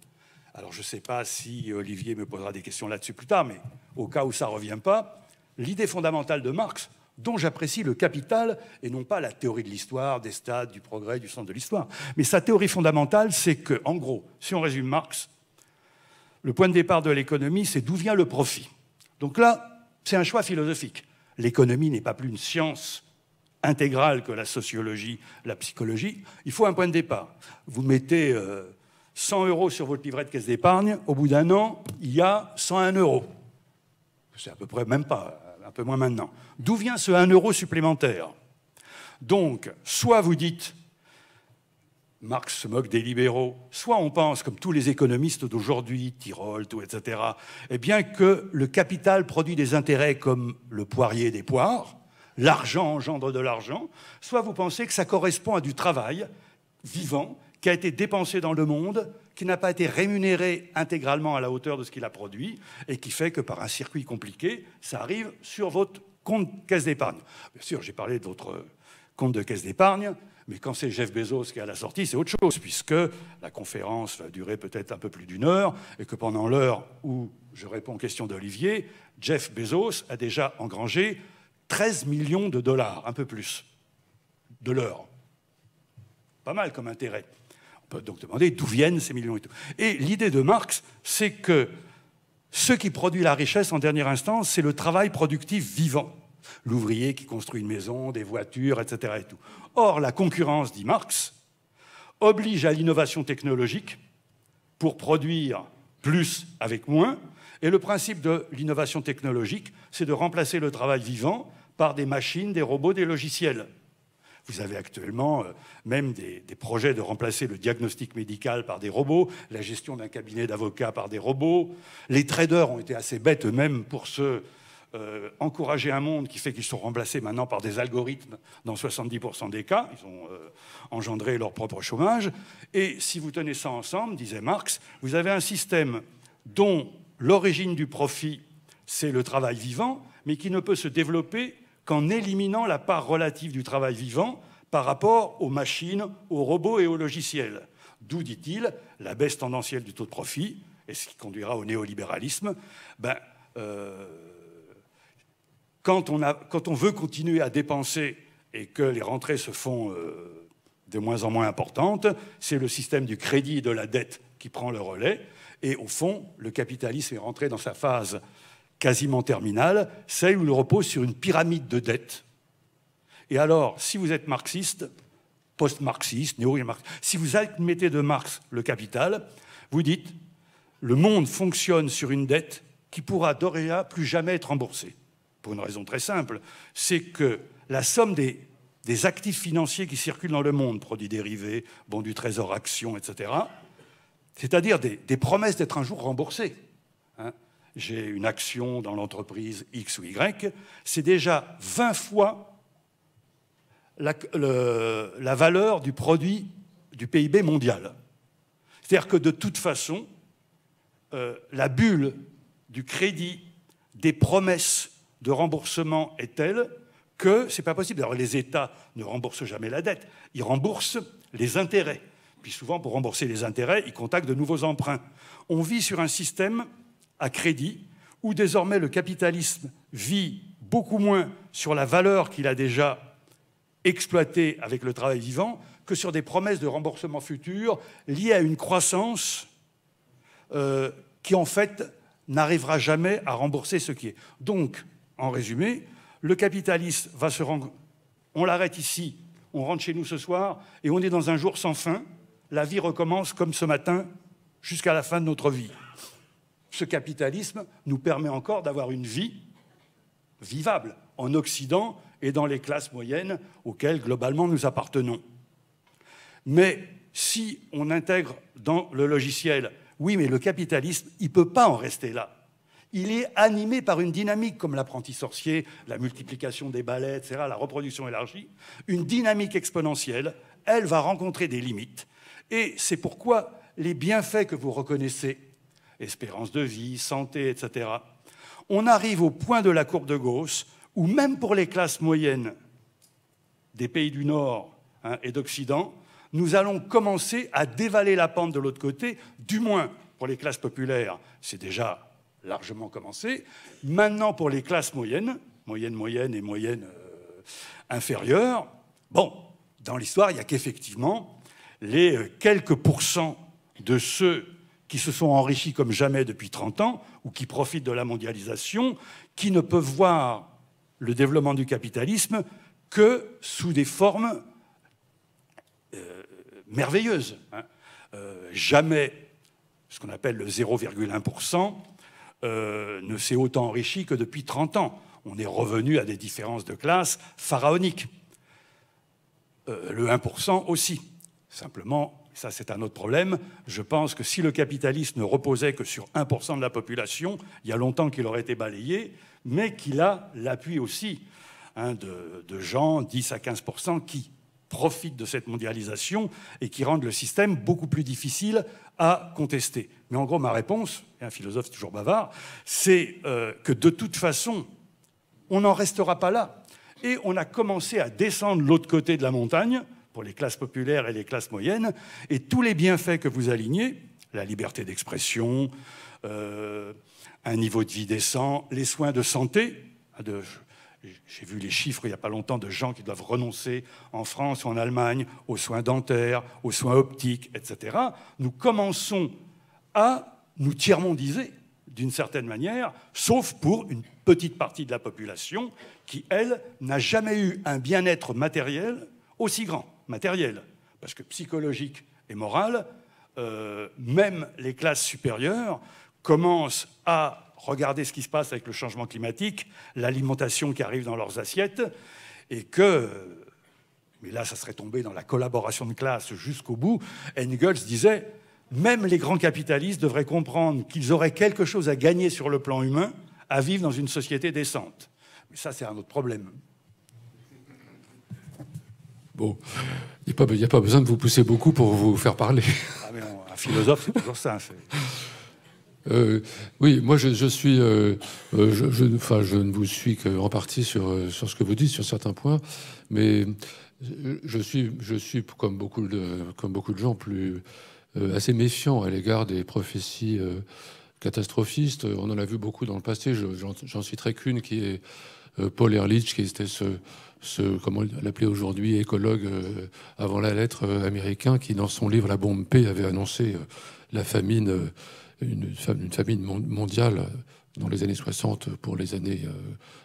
alors je ne sais pas si euh, Olivier me posera des questions là-dessus plus tard, mais au cas où ça ne revient pas, l'idée fondamentale de Marx, dont j'apprécie le capital, et non pas la théorie de l'histoire, des stades, du progrès, du sens de l'histoire. Mais sa théorie fondamentale, c'est que, en gros, si on résume Marx, le point de départ de l'économie, c'est d'où vient le profit. Donc là, c'est un choix philosophique. L'économie n'est pas plus une science intégrale que la sociologie, la psychologie. Il faut un point de départ. Vous mettez euh, 100 euros sur votre livret de caisse d'épargne, au bout d'un an, il y a 101 euros. C'est à peu près même pas, un peu moins maintenant. D'où vient ce 1 euro supplémentaire Donc, soit vous dites, Marx se moque des libéraux, soit on pense, comme tous les économistes d'aujourd'hui, Tirol, tout, etc., eh bien que le capital produit des intérêts comme le poirier des poires, l'argent engendre de l'argent, soit vous pensez que ça correspond à du travail vivant qui a été dépensé dans le monde, qui n'a pas été rémunéré intégralement à la hauteur de ce qu'il a produit, et qui fait que par un circuit compliqué, ça arrive sur votre compte caisse d'épargne. Bien sûr, j'ai parlé de votre compte de caisse d'épargne, mais quand c'est Jeff Bezos qui est à la sortie, c'est autre chose, puisque la conférence va durer peut-être un peu plus d'une heure, et que pendant l'heure où je réponds aux questions d'Olivier, Jeff Bezos a déjà engrangé 13 millions de dollars, un peu plus, de l'heure. Pas mal comme intérêt peut donc demander d'où viennent ces millions et tout. Et l'idée de Marx, c'est que ce qui produit la richesse en dernière instance, c'est le travail productif vivant. L'ouvrier qui construit une maison, des voitures, etc. Et tout. Or, la concurrence, dit Marx, oblige à l'innovation technologique pour produire plus avec moins. Et le principe de l'innovation technologique, c'est de remplacer le travail vivant par des machines, des robots, des logiciels. Vous avez actuellement euh, même des, projets de remplacer le diagnostic médical par des robots, la gestion d'un cabinet d'avocats par des robots. Les traders ont été assez bêtes eux-mêmes pour se euh, encourager un monde qui fait qu'ils sont remplacés maintenant par des algorithmes dans 70% des cas. Ils ont euh, engendré leur propre chômage. Et si vous tenez ça ensemble, disait Marx, vous avez un système dont l'origine du profit, c'est le travail vivant, mais qui ne peut se développer qu'en éliminant la part relative du travail vivant par rapport aux machines, aux robots et aux logiciels. D'où, dit-il, la baisse tendancielle du taux de profit, et ce qui conduira au néolibéralisme. Ben, euh, quand, on veut continuer à dépenser et que les rentrées se font euh, de moins en moins importantes, c'est le système du crédit et de la dette qui prend le relais. Et au fond, le capitalisme est rentré dans sa phase quasiment terminale, celle où il repose sur une pyramide de dettes. Et alors, si vous êtes marxiste, post-marxiste, néo-marxiste, si vous admettez de Marx le capital, vous dites le monde fonctionne sur une dette qui pourra doréa plus jamais être remboursée. Pour une raison très simple, c'est que la somme des, actifs financiers qui circulent dans le monde, produits dérivés, bons du trésor, actions, etc., c'est-à-dire des, promesses d'être un jour remboursées... Hein, j'ai une action dans l'entreprise X ou Y, c'est déjà 20 fois la, valeur du produit du PIB mondial. C'est-à-dire que de toute façon, euh, la bulle du crédit, des promesses de remboursement est telle que c'est pas possible. Alors les États ne remboursent jamais la dette, ils remboursent les intérêts. Puis souvent, pour rembourser les intérêts, ils contactent de nouveaux emprunts. On vit sur un système à crédit, où désormais le capitalisme vit beaucoup moins sur la valeur qu'il a déjà exploitée avec le travail vivant que sur des promesses de remboursement futur liées à une croissance euh, qui en fait n'arrivera jamais à rembourser ce qui est. Donc, en résumé, le capitaliste va se rendre... On l'arrête ici, on rentre chez nous ce soir, et on est dans un jour sans fin. La vie recommence comme ce matin jusqu'à la fin de notre vie ce capitalisme nous permet encore d'avoir une vie vivable en Occident et dans les classes moyennes auxquelles globalement nous appartenons. Mais si on intègre dans le logiciel, oui, mais le capitalisme, il ne peut pas en rester là. Il est animé par une dynamique comme l'apprenti sorcier, la multiplication des balais, etc., la reproduction élargie, une dynamique exponentielle, elle va rencontrer des limites. Et c'est pourquoi les bienfaits que vous reconnaissez espérance de vie, santé, etc., on arrive au point de la courbe de Gauss où même pour les classes moyennes des pays du Nord hein, et d'Occident, nous allons commencer à dévaler la pente de l'autre côté, du moins pour les classes populaires, c'est déjà largement commencé. Maintenant, pour les classes moyennes, moyenne, moyenne et moyenne euh, inférieures, inférieure, bon, dans l'histoire, il n'y a qu'effectivement les euh, quelques pourcents de ceux qui se sont enrichis comme jamais depuis 30 ans, ou qui profitent de la mondialisation, qui ne peuvent voir le développement du capitalisme que sous des formes euh, merveilleuses. Hein. Euh, jamais ce qu'on appelle le 0,1% euh, ne s'est autant enrichi que depuis 30 ans. On est revenu à des différences de classe pharaoniques. le 1% aussi. Simplement, ça c'est un autre problème, je pense que si le capitalisme ne reposait que sur 1% de la population, il y a longtemps qu'il aurait été balayé, mais qu'il a l'appui aussi hein, de, gens, 10 à 15%, qui profitent de cette mondialisation et qui rendent le système beaucoup plus difficile à contester. Mais en gros, ma réponse, et un philosophe toujours bavard, c'est euh, que de toute façon, on n'en restera pas là. Et on a commencé à descendre l'autre côté de la montagne, pour les classes populaires et les classes moyennes, et tous les bienfaits que vous alignez, la liberté d'expression, euh, un niveau de vie décent, les soins de santé, j'ai vu les chiffres il n'y a pas longtemps de gens qui doivent renoncer en France ou en Allemagne aux soins dentaires, aux soins optiques, etc. Nous commençons à nous tiers d'une certaine manière, sauf pour une petite partie de la population qui, elle, n'a jamais eu un bien-être matériel aussi grand matériel, parce que psychologique et morale, euh, même les classes supérieures commencent à regarder ce qui se passe avec le changement climatique, l'alimentation qui arrive dans leurs assiettes, et que, mais là ça serait tombé dans la collaboration de classe jusqu'au bout, Engels disait, même les grands capitalistes devraient comprendre qu'ils auraient quelque chose à gagner sur le plan humain à vivre dans une société décente. Mais ça c'est un autre problème il n'y a, pas besoin de vous pousser beaucoup pour vous faire parler. Ah, un philosophe, c'est toujours ça. Euh, oui, moi je, suis, euh, euh, je, enfin, je, ne vous suis qu'en partie sur, ce que vous dites, sur certains points, mais je suis, je suis comme beaucoup de, comme beaucoup de gens, plus assez méfiant à l'égard des prophéties catastrophistes. On en a vu beaucoup dans le passé. J'en citerai qu'une qui est Paul Ehrlich, qui était ce, ce, comment l'appeler aujourd'hui, écologue euh, avant la lettre euh, américain, qui dans son livre La bombe P avait annoncé euh, la famine, une, famine mondiale dans les années 60 pour les années,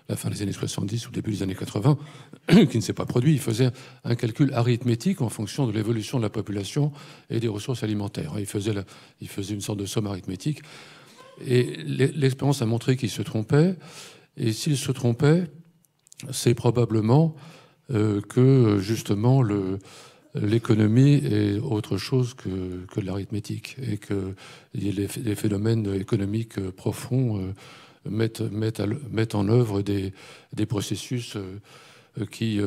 la fin des années 70 ou début des années 80, qui ne s'est pas produit. Il faisait un calcul arithmétique en fonction de l'évolution de la population et des ressources alimentaires. Il faisait, il faisait une sorte de somme arithmétique. Et l'expérience a montré qu'il se trompait. Et s'il se trompait, c'est probablement euh, que justement l'économie est autre chose que, que l'arithmétique et que les, phénomènes économiques profonds euh, mettent, mettent, en œuvre des, des processus euh, qui,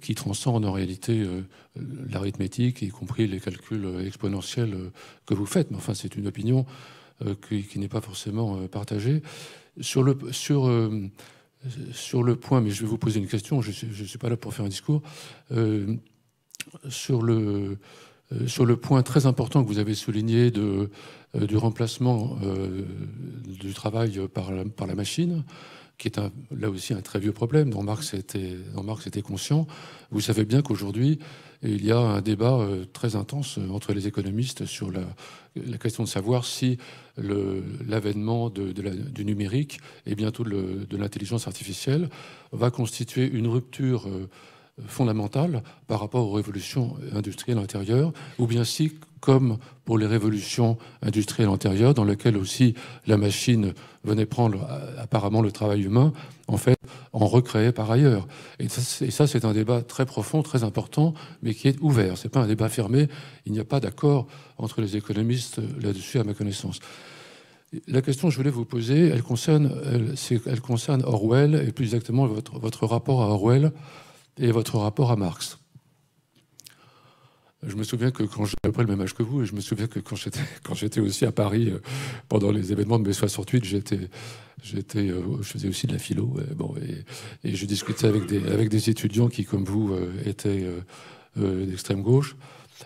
qui, transcendent en réalité l'arithmétique, y compris les calculs exponentiels que vous faites. Mais enfin, c'est une opinion qui, qui n'est pas forcément partagée. Sur le, sur, sur le point, mais je vais vous poser une question, je ne suis pas là pour faire un discours, euh, sur, le, euh, sur le point très important que vous avez souligné de, euh, du remplacement du travail par la, machine, qui est là aussi un très vieux problème, dont Marx était, dont Marx était conscient. Vous savez bien qu'aujourd'hui, il y a un débat euh, très intense euh, entre les économistes sur la, question de savoir si l'avènement du numérique et bientôt de l'intelligence artificielle va constituer une rupture euh, fondamentale par rapport aux révolutions industrielles antérieures, ou bien si, comme pour les révolutions industrielles antérieures, dans lesquelles aussi la machine venait prendre euh, apparemment le travail humain, en fait, en recréait par ailleurs. Et ça, c'est un débat très profond, très important, mais qui est ouvert. Ce n'est pas un débat fermé. Il n'y a pas d'accord entre les économistes euh, là-dessus, à ma connaissance. La question que je voulais vous poser, elle concerne, Orwell, et plus exactement votre rapport à Orwell et votre rapport à Marx. Je me souviens que quand j'ai à peu le même âge que vous, et je me souviens que quand j'étais, aussi à Paris euh, pendant les événements de mai 68, j'étais, j'étais, euh, je faisais aussi de la philo. Et, bon, je discutais avec des, avec des étudiants qui, comme vous, euh, étaient d'extrême gauche.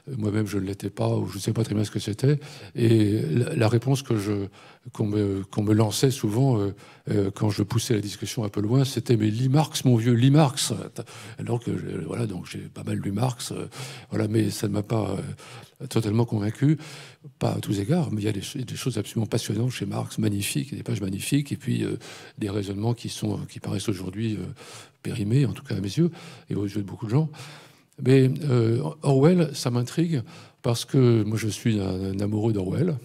Euh, moi-même, je ne l'étais pas, ou je ne sais pas très bien ce que c'était. Et la, réponse que je, qu'on, me, qu'on me lançait souvent euh, euh, quand je poussais la discussion un peu loin, c'était Mais lis Marx, mon vieux, lis Marx Alors que, voilà, donc j'ai pas mal lu Marx, voilà, mais ça ne m'a pas totalement convaincu, pas à tous égards, mais il y a des, choses absolument passionnantes chez Marx, magnifiques, des pages magnifiques, et puis des raisonnements qui, sont, qui paraissent aujourd'hui périmés, en tout cas à mes yeux, et aux yeux de beaucoup de gens. Mais euh, Orwell, ça m'intrigue parce que moi je suis un, amoureux d'Orwell.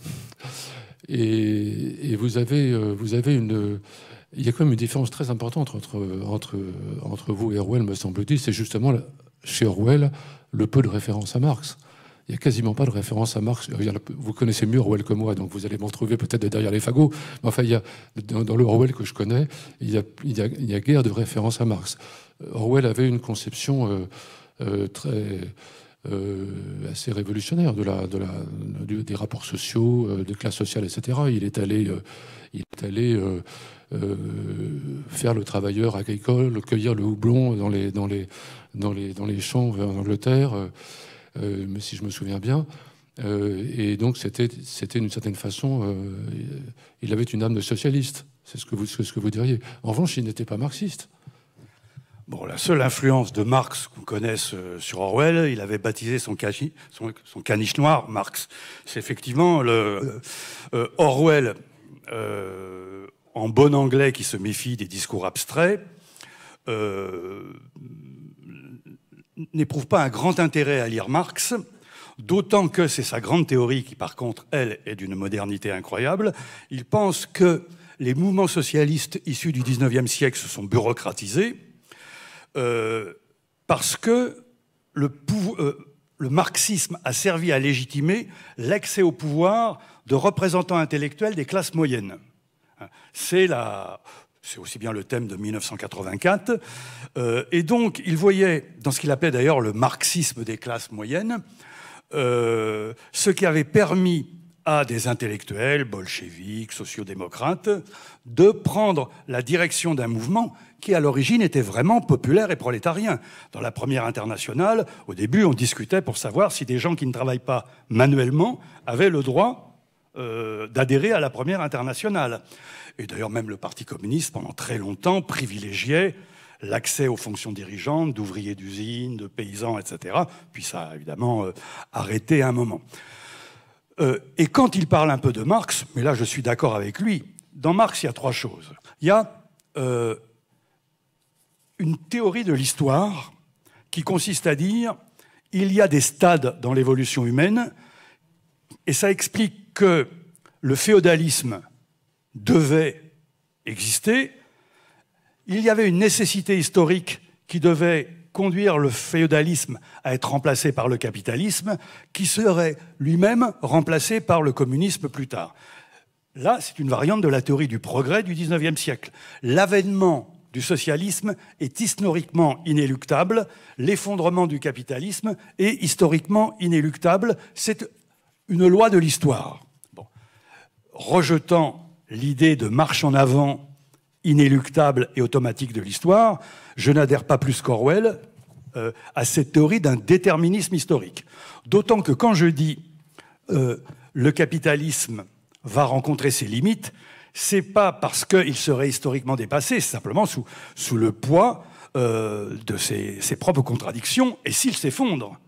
Et, et, vous avez, euh, vous avez une, il y a quand même une différence très importante entre, entre, entre vous et Orwell, me semble-t-il. C'est justement chez Orwell le peu de référence à Marx. Il n'y a quasiment pas de référence à Marx. Vous connaissez mieux Orwell que moi, donc vous allez m'en trouver peut-être derrière les fagots. Mais enfin, il y a, dans, le Orwell que je connais, il n'y a, y a, il y a guère de référence à Marx. Orwell avait une conception. Euh, euh, très euh, assez révolutionnaire de la, des rapports sociaux, euh, de classe sociales, etc. Il est allé, il est faire le travailleur agricole, cueillir le houblon dans les, dans les, dans les, dans les champs en Angleterre, si je me souviens bien. et donc, c'était, d'une certaine façon, il avait une âme de socialiste. C'est ce ce que vous diriez. En revanche, il n'était pas marxiste. Bon, la seule influence de Marx qu'on connaisse euh, sur Orwell, il avait baptisé son, caniche, noir Marx. C'est effectivement euh, euh, Orwell, en bon anglais, qui se méfie des discours abstraits, n'éprouve pas un grand intérêt à lire Marx, d'autant que c'est sa grande théorie qui, par contre, elle, est d'une modernité incroyable. Il pense que les mouvements socialistes issus du 19e siècle se sont bureaucratisés euh, parce que euh, le, marxisme a servi à légitimer l'accès au pouvoir de représentants intellectuels des classes moyennes. C'est c'est aussi bien le thème de 1984. Euh, et donc, il voyait, dans ce qu'il appelait d'ailleurs le marxisme des classes moyennes, ce qui avait permis à des intellectuels bolcheviques, sociodémocrates, de prendre la direction d'un mouvement qui, à l'origine, était vraiment populaire et prolétarien. Dans la première internationale, au début, on discutait pour savoir si des gens qui ne travaillent pas manuellement avaient le droit euh, d'adhérer à la première internationale. Et d'ailleurs, même le Parti communiste, pendant très longtemps, privilégiait l'accès aux fonctions dirigeantes, d'ouvriers d'usines, de paysans, etc. Puis ça a évidemment euh, arrêté un moment. Euh, et quand il parle un peu de Marx, mais là je suis d'accord avec lui, dans Marx il y a trois choses. Il y a euh, une théorie de l'histoire qui consiste à dire il y a des stades dans l'évolution humaine, et ça explique que le féodalisme devait exister, il y avait une nécessité historique qui devait conduire le féodalisme à être remplacé par le capitalisme, qui serait lui-même remplacé par le communisme plus tard. Là, c'est une variante de la théorie du progrès du XIXe siècle. L'avènement du socialisme est historiquement inéluctable, l'effondrement du capitalisme est historiquement inéluctable, c'est une loi de l'histoire. Rejetant l'idée de marche en avant inéluctable et automatique de l'histoire, je n'adhère pas plus qu'Orwell euh, à cette théorie d'un déterminisme historique. D'autant que quand je dis euh, le capitalisme va rencontrer ses limites, c'est pas parce qu'il serait historiquement dépassé, c'est simplement sous, le poids euh, de ses, propres contradictions et s'il s'effondre.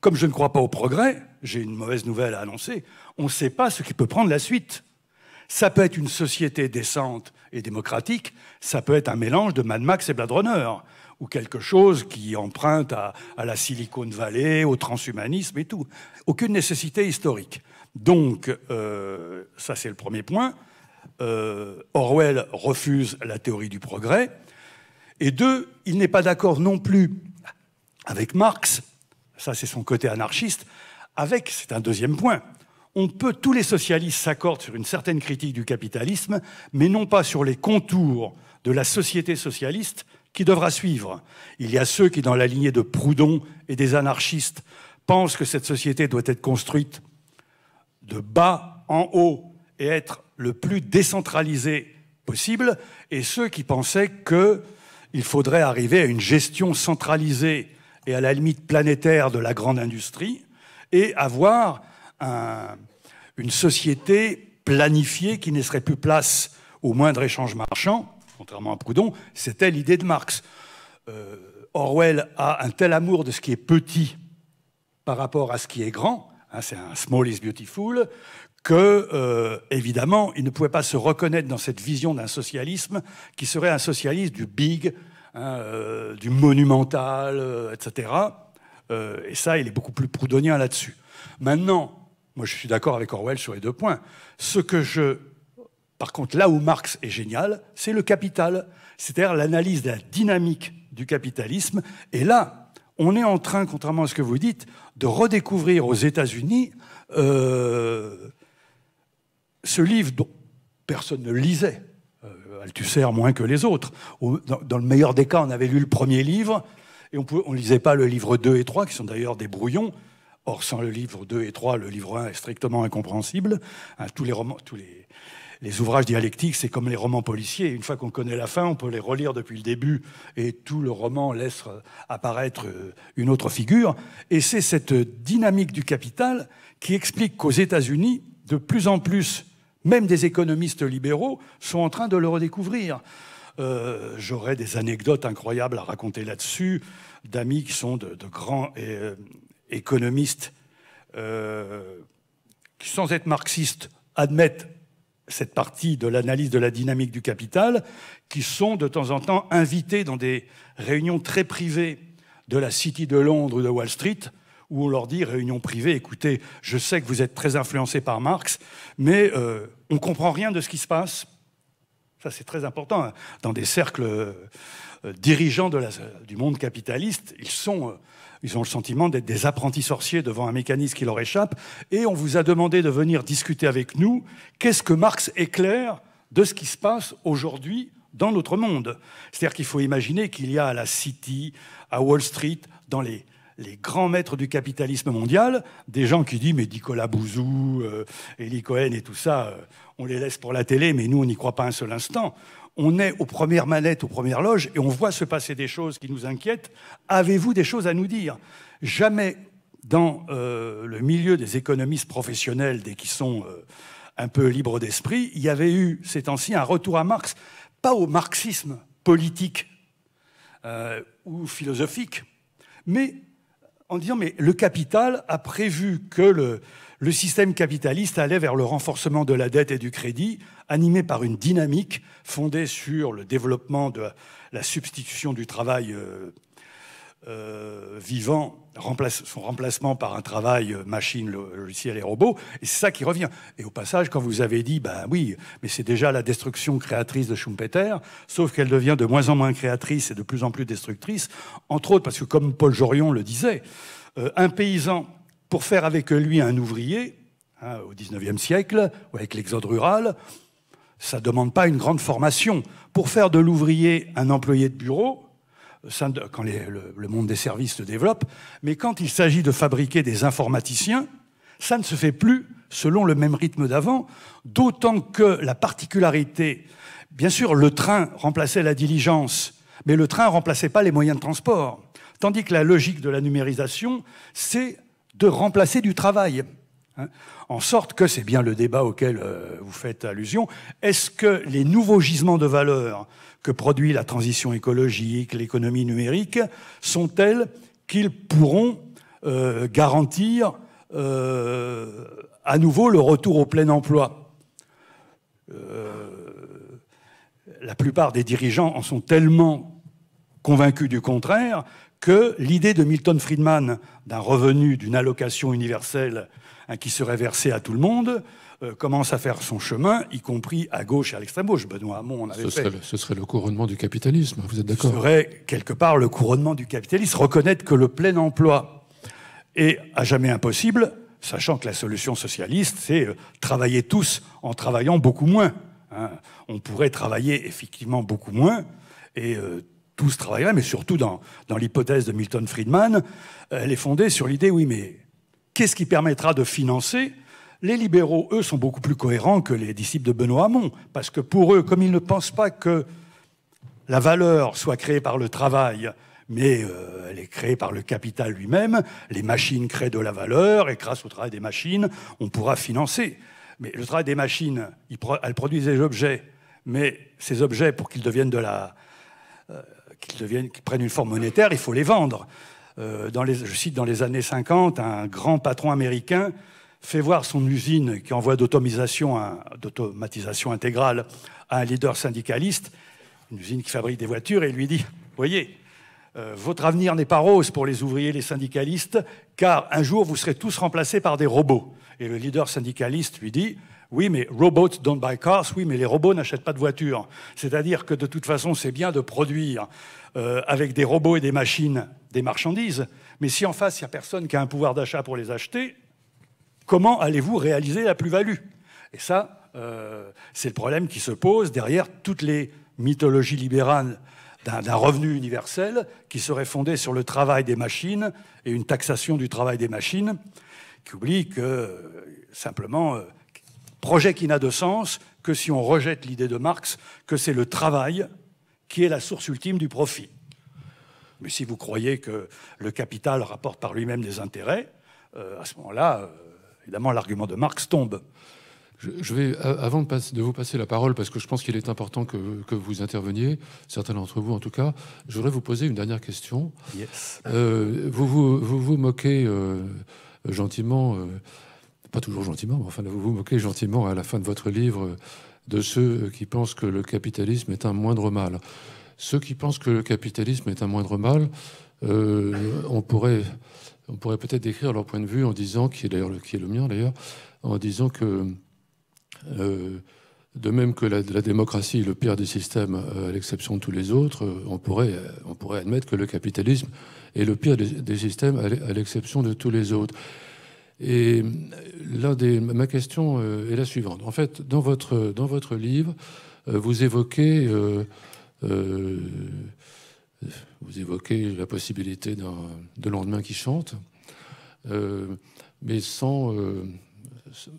Comme je ne crois pas au progrès, j'ai une mauvaise nouvelle à annoncer, on ne sait pas ce qui peut prendre la suite. Ça peut être une société décente et démocratique, ça peut être un mélange de Mad Max et Blade Runner, ou quelque chose qui emprunte à, la Silicon Valley, au transhumanisme et tout. Aucune nécessité historique. Donc, euh, ça c'est le premier point. Euh, Orwell refuse la théorie du progrès. Et deux, il n'est pas d'accord non plus avec Marx, ça c'est son côté anarchiste, avec, c'est un deuxième point, on peut, tous les socialistes s'accordent sur une certaine critique du capitalisme, mais non pas sur les contours de la société socialiste qui devra suivre. Il y a ceux qui, dans la lignée de Proudhon et des anarchistes, pensent que cette société doit être construite de bas en haut et être le plus décentralisée possible, et ceux qui pensaient qu'il faudrait arriver à une gestion centralisée et à la limite planétaire de la grande industrie, et avoir un, une société planifiée qui ne serait plus place au moindre échange marchand, contrairement à Proudhon, c'était l'idée de Marx. Euh, Orwell a un tel amour de ce qui est petit par rapport à ce qui est grand, hein, c'est un small is beautiful, que, euh, évidemment, il ne pouvait pas se reconnaître dans cette vision d'un socialisme qui serait un socialisme du big, hein, euh, du monumental, etc. et ça, il est beaucoup plus proudhonien là-dessus. Maintenant, moi, je suis d'accord avec Orwell sur les deux points. Ce que je. Par contre, là où Marx est génial, c'est le capital, c'est-à-dire l'analyse de la dynamique du capitalisme. Et là, on est en train, contrairement à ce que vous dites, de redécouvrir aux États-Unis euh, ce livre dont personne ne lisait. Euh, Althusser moins que les autres. Dans, dans, le meilleur des cas, on avait lu le premier livre et on ne lisait pas le livre 2 et 3, qui sont d'ailleurs des brouillons. Or, sans le livre 2 et 3, le livre 1 est strictement incompréhensible. Hein, tous les romans, tous les, les ouvrages dialectiques, c'est comme les romans policiers. Une fois qu'on connaît la fin, on peut les relire depuis le début et tout le roman laisse euh, apparaître euh, une autre figure. Et c'est cette dynamique du capital qui explique qu'aux États-Unis, de plus en plus, même des économistes libéraux sont en train de le redécouvrir. Euh, J'aurais des anecdotes incroyables à raconter là-dessus, d'amis qui sont de, de grands... Et, euh, économistes euh, qui, sans être marxistes, admettent cette partie de l'analyse de la dynamique du capital, qui sont de temps en temps invités dans des réunions très privées de la City de Londres ou de Wall Street, où on leur dit, réunion privée, écoutez, je sais que vous êtes très influencés par Marx, mais euh, on ne comprend rien de ce qui se passe. Ça, c'est très important. Hein. Dans des cercles euh, dirigeants de la, du monde capitaliste, ils sont... Ils ont le sentiment d'être des apprentis sorciers devant un mécanisme qui leur échappe. Et on vous a demandé de venir discuter avec nous qu'est-ce que Marx éclaire de ce qui se passe aujourd'hui dans notre monde. C'est-à-dire qu'il faut imaginer qu'il y a à la City, à Wall Street, dans les, les grands maîtres du capitalisme mondial, des gens qui disent mais Nicolas Bouzou, et euh, Eli Cohen et tout ça, euh, on les laisse pour la télé, mais nous on n'y croit pas un seul instant on est aux premières manettes, aux premières loges, et on voit se passer des choses qui nous inquiètent. Avez-vous des choses à nous dire Jamais dans euh, le milieu des économistes professionnels, des qui sont euh, un peu libres d'esprit, il y avait eu ces temps-ci un retour à Marx, pas au marxisme politique euh, ou philosophique, mais en disant mais le capital a prévu que le, le système capitaliste allait vers le renforcement de la dette et du crédit, animé par une dynamique fondée sur le développement de la substitution du travail euh, euh, vivant, son remplacement par un travail euh, machine, logiciel et robot. Et c'est ça qui revient. Et au passage, quand vous avez dit, ben oui, mais c'est déjà la destruction créatrice de Schumpeter, sauf qu'elle devient de moins en moins créatrice et de plus en plus destructrice, entre autres parce que, comme Paul Jorion le disait, un paysan pour faire avec lui un ouvrier, hein, au au XIXe siècle, ou avec l'exode rural, ça ne demande pas une grande formation. Pour faire de l'ouvrier un employé de bureau, quand le, le, monde des services se développe, mais quand il s'agit de fabriquer des informaticiens, ça ne se fait plus selon le même rythme d'avant, d'autant que la particularité, bien sûr, le train remplaçait la diligence, mais le train ne remplaçait pas les moyens de transport. Tandis que la logique de la numérisation, c'est de remplacer du travail. Hein. en sorte que, c'est bien le débat auquel euh, vous faites allusion, est-ce que les nouveaux gisements de valeur que produit la transition écologique, l'économie numérique, sont tels qu'ils pourront euh, garantir euh, à nouveau le retour au plein emploi La plupart des dirigeants en sont tellement convaincus du contraire que l'idée de Milton Friedman d'un revenu, d'une allocation universelle hein, qui serait versée à tout le monde, euh, commence à faire son chemin, y compris à gauche et à l'extrême gauche. Benoît Hamon on avait ce fait. Serait le, ce serait le couronnement du capitalisme, vous êtes d'accord Ce serait quelque part le couronnement du capitalisme, reconnaître que le plein emploi est à jamais impossible, sachant que la solution socialiste, c'est euh, travailler tous en travaillant beaucoup moins. Hein. On pourrait travailler effectivement beaucoup moins et euh, tout ce mais surtout dans, l'hypothèse de Milton Friedman, euh, elle est fondée sur l'idée, oui, mais qu'est-ce qui permettra de financer les libéraux, eux, sont beaucoup plus cohérents que les disciples de Benoît Hamon, parce que pour eux, comme ils ne pensent pas que la valeur soit créée par le travail, mais euh, elle est créée par le capital lui-même, les machines créent de la valeur, et grâce au travail des machines, on pourra financer. Mais le travail des machines, elles produisent des objets, mais ces objets, pour qu'ils deviennent de la, euh, qu'ils deviennent, qu'ils prennent une forme monétaire, il faut les vendre. Euh, je cite dans les années 50, un grand patron américain fait voir son usine qui envoie d'automatisation, d'automatisation intégrale à un leader syndicaliste, une usine qui fabrique des voitures, et lui dit, voyez, euh, votre avenir n'est pas rose pour les ouvriers, les syndicalistes, car un jour vous serez tous remplacés par des robots. Et le leader syndicaliste lui dit, oui, mais robots don't buy cars, oui, mais les robots n'achètent pas de voitures. C'est-à-dire que de toute façon, c'est bien de produire euh, avec des robots et des machines des marchandises, mais si en face, il n'y a personne qui a un pouvoir d'achat pour les acheter, comment allez-vous réaliser la plus-value Et ça, euh, c'est le problème qui se pose derrière toutes les mythologies libérales d'un revenu universel qui serait fondé sur le travail des machines et une taxation du travail des machines, qui oublie que euh, simplement, euh, projet qui n'a de sens que si on rejette l'idée de Marx que c'est le travail qui est la source ultime du profit. Mais si vous croyez que le capital rapporte par lui-même des intérêts, euh, à ce moment-là, évidemment, l'argument de Marx tombe. Je, vais, avant de, de, vous passer la parole, parce que je pense qu'il est important que, vous interveniez, certains d'entre vous en tout cas, je voudrais vous poser une dernière question. Euh, vous, vous, moquez euh, gentiment, euh, pas toujours gentiment, mais enfin vous vous moquez gentiment à la fin de votre livre de ceux qui pensent que le capitalisme est un moindre mal. Ceux qui pensent que le capitalisme est un moindre mal, on pourrait on pourrait peut-être décrire leur point de vue en disant, qui est, d'ailleurs, qui est le mien d'ailleurs, en disant que euh, de même que la, démocratie est le pire des systèmes, euh, à l'exception de tous les autres, euh, on pourrait, on pourrait admettre que le capitalisme est le pire des, systèmes, à l'exception de tous les autres. Et ma question est la suivante. En fait, dans votre, dans votre livre, vous évoquez, vous évoquez la possibilité de lendemain qui chante, mais sans,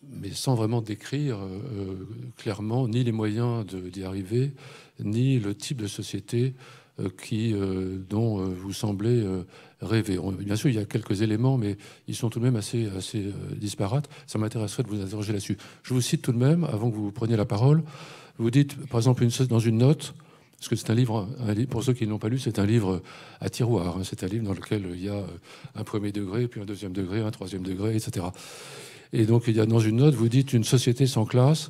mais sans vraiment décrire euh, euh, clairement ni les moyens d'y arriver, ni le type de société euh, qui, dont vous semblez rêver. bien sûr, il y a quelques éléments, mais ils sont tout de même assez, assez disparates. Ça m'intéresserait de vous interroger là-dessus. Je vous cite tout de même, avant que vous preniez la parole, vous dites, par exemple, dans une note, parce que c'est un livre, pour ceux qui ne l'ont pas lu, c'est un livre à tiroir. Hein. c'est un livre dans lequel il y a un premier degré, puis un deuxième degré, un troisième degré, etc. Et donc, il y dans une note, vous dites une société sans classe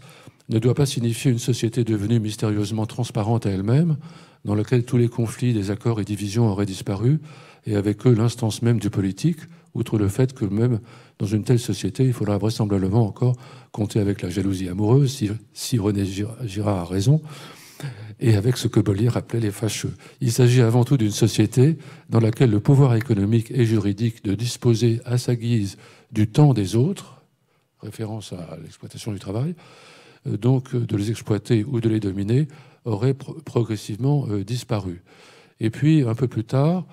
ne doit pas signifier une société devenue mystérieusement transparente à elle-même, dans laquelle tous les conflits, désaccords et divisions auraient disparu, et avec eux l'instance même du politique, outre le fait que même dans une telle société, il faudra vraisemblablement encore compter avec la jalousie amoureuse, si, si René Girard a raison, et avec ce que Bollier appelait les fâcheux. Il s'agit avant tout d'une société dans laquelle le pouvoir économique et juridique de disposer à sa guise du temps des autres, référence à l'exploitation du travail, euh, donc euh, de les exploiter ou de les dominer, aurait progressivement euh, disparu. Et puis, un peu plus tard,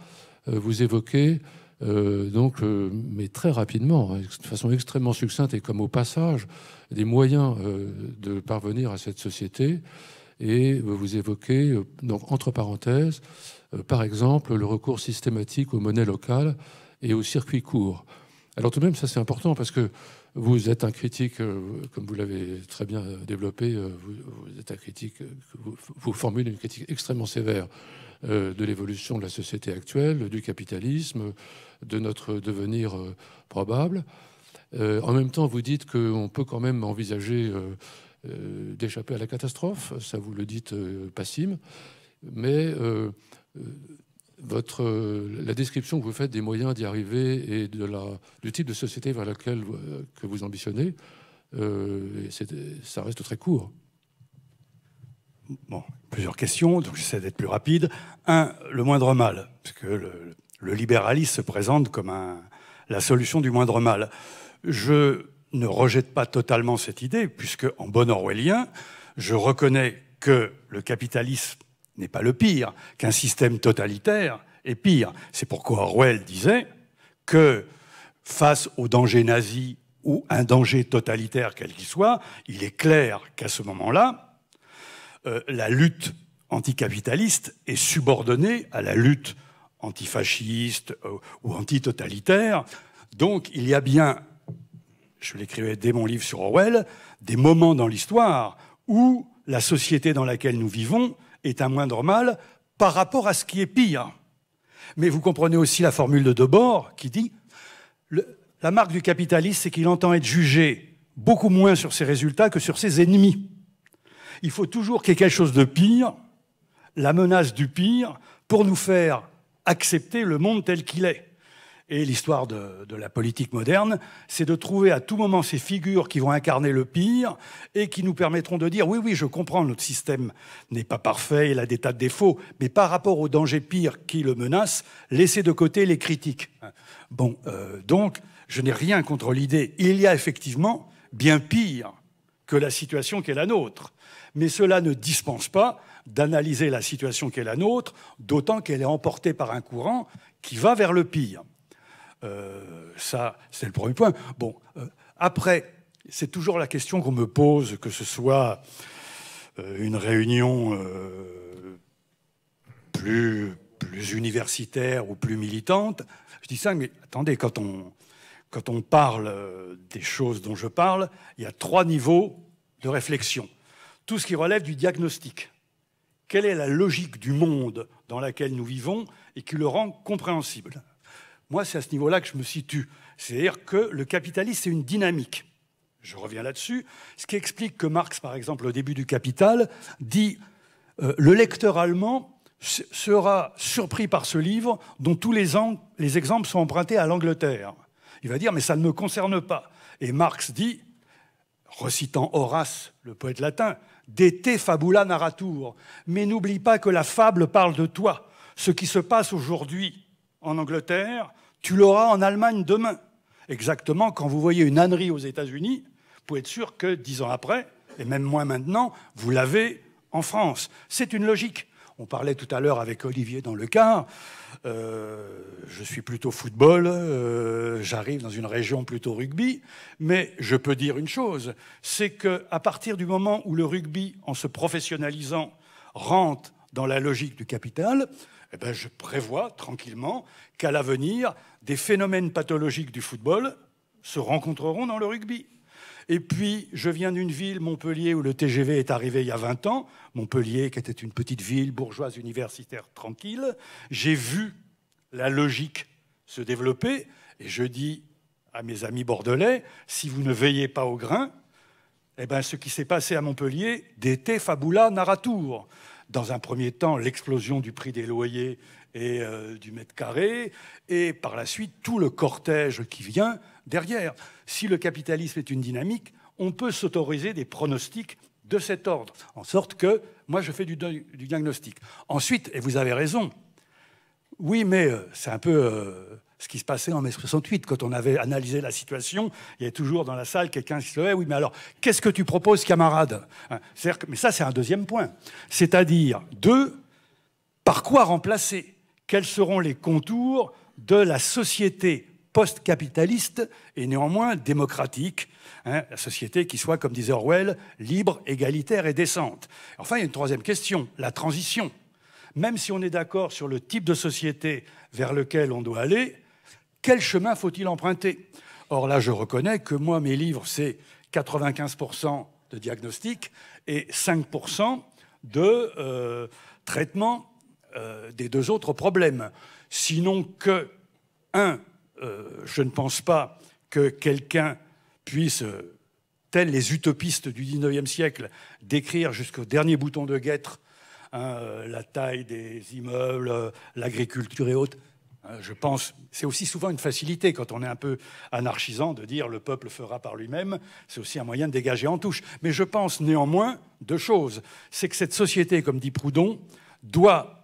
vous évoquez, donc, mais très rapidement, hein, de façon extrêmement succincte et comme au passage, des moyens de parvenir à cette société. Et vous évoquez, donc, entre parenthèses, par exemple, le recours systématique aux monnaies locales et aux circuits courts. Alors tout de même, ça c'est important parce que vous êtes un critique, euh, comme vous l'avez très bien développé, euh, vous, êtes un critique, euh, vous, formulez une critique extrêmement sévère de l'évolution de la société actuelle, du capitalisme, de notre devenir probable. En même temps, vous dites qu'on peut quand même envisager d'échapper à la catastrophe, ça vous le dites Passim, mais votre, la description que vous faites des moyens d'y arriver et de la, du type de société vers laquelle euh, que vous ambitionnez, euh, ça reste très court. Bon, plusieurs questions, donc j'essaie d'être plus rapide. Un, le moindre mal, parce que le, libéralisme se présente comme un, la solution du moindre mal. Je ne rejette pas totalement cette idée, puisque en bon orwellien, je reconnais que le capitalisme n'est pas le pire, qu'un système totalitaire est pire. C'est pourquoi Orwell disait que face au danger nazi ou un danger totalitaire quel qu'il soit, il est clair qu'à ce moment-là, euh, la lutte anticapitaliste est subordonnée à la lutte antifasciste euh, ou antitotalitaire. Donc il y a bien, je l'écrivais dès mon livre sur Orwell, des moments dans l'histoire où la société dans laquelle nous vivons est un moindre mal par rapport à ce qui est pire. Mais vous comprenez aussi la formule de Debord qui dit la marque du capitaliste, c'est qu'il entend être jugé beaucoup moins sur ses résultats que sur ses ennemis. Il faut toujours qu'il y ait quelque chose de pire, la menace du pire, pour nous faire accepter le monde tel qu'il est et l'histoire de, la politique moderne, c'est de trouver à tout moment ces figures qui vont incarner le pire et qui nous permettront de dire oui, oui, je comprends, notre système n'est pas parfait, il a des tas de défauts, mais par rapport au danger pire qui le menace, laissez de côté les critiques. Bon, euh, donc, je n'ai rien contre l'idée. Il y a effectivement bien pire que la situation qui est la nôtre. Mais cela ne dispense pas d'analyser la situation qui est la nôtre, d'autant qu'elle est emportée par un courant qui va vers le pire. Euh, ça, c'est le premier point. Bon, euh, après, c'est toujours la question qu'on me pose, que ce soit euh, une réunion plus, plus universitaire ou plus militante. Je dis ça, mais attendez, quand on, quand on parle des choses dont je parle, il y a trois niveaux de réflexion. Tout ce qui relève du diagnostic. Quelle est la logique du monde dans laquelle nous vivons et qui le rend compréhensible moi, c'est à ce niveau-là que je me situe. C'est-à-dire que le capitalisme, c'est une dynamique. Je reviens là-dessus. Ce qui explique que Marx, par exemple, au début du Capital, dit euh, le lecteur allemand sera surpris par ce livre dont tous les, les exemples sont empruntés à l'Angleterre. Il va dire mais ça ne me concerne pas. Et Marx dit, recitant Horace, le poète latin, Dete fabula narratur. Mais n'oublie pas que la fable parle de toi. Ce qui se passe aujourd'hui en Angleterre, tu l'auras en Allemagne demain. Exactement, quand vous voyez une ânerie aux États-Unis, vous pouvez être sûr que dix ans après, et même moins maintenant, vous l'avez en France. C'est une logique. On parlait tout à l'heure avec Olivier dans le cas. Euh, je suis plutôt football, euh, j'arrive dans une région plutôt rugby, mais je peux dire une chose, c'est qu'à partir du moment où le rugby, en se professionnalisant, rentre dans la logique du capital, eh ben, je prévois tranquillement qu'à l'avenir, des phénomènes pathologiques du football se rencontreront dans le rugby. Et puis, je viens d'une ville, Montpellier, où le TGV est arrivé il y a 20 ans. Montpellier, qui était une petite ville bourgeoise universitaire tranquille. J'ai vu la logique se développer. Et je dis à mes amis bordelais, si vous ne veillez pas au grain, eh ben, ce qui s'est passé à Montpellier, d'été fabula narratur dans un premier temps l'explosion du prix des loyers et euh, du mètre carré, et par la suite tout le cortège qui vient derrière. Si le capitalisme est une dynamique, on peut s'autoriser des pronostics de cet ordre, en sorte que moi je fais du, diagnostic. Ensuite, et vous avez raison, oui mais euh, c'est un peu euh, ce qui se passait en mai 68. Quand on avait analysé la situation, il y avait toujours dans la salle quelqu'un qui se levait. Eh oui, mais alors, qu'est-ce que tu proposes, camarade hein, Mais ça, c'est un deuxième point. C'est-à-dire, deux, par quoi remplacer Quels seront les contours de la société post-capitaliste et néanmoins démocratique, hein, la société qui soit, comme disait Orwell, libre, égalitaire et décente. Enfin, il y a une troisième question, la transition. Même si on est d'accord sur le type de société vers lequel on doit aller, quel chemin faut-il emprunter Or là, je reconnais que moi, mes livres, c'est 95% de diagnostic et 5% de euh, traitement euh, des deux autres problèmes. Sinon que, un, euh, je ne pense pas que quelqu'un puisse, tel les utopistes du 19e siècle, décrire jusqu'au dernier bouton de guêtre hein, la taille des immeubles, l'agriculture et autres. Euh, je pense, c'est aussi souvent une facilité quand on est un peu anarchisant de dire le peuple fera par lui-même. C'est aussi un moyen de dégager en touche. Mais je pense néanmoins deux choses. C'est que cette société, comme dit Proudhon, doit.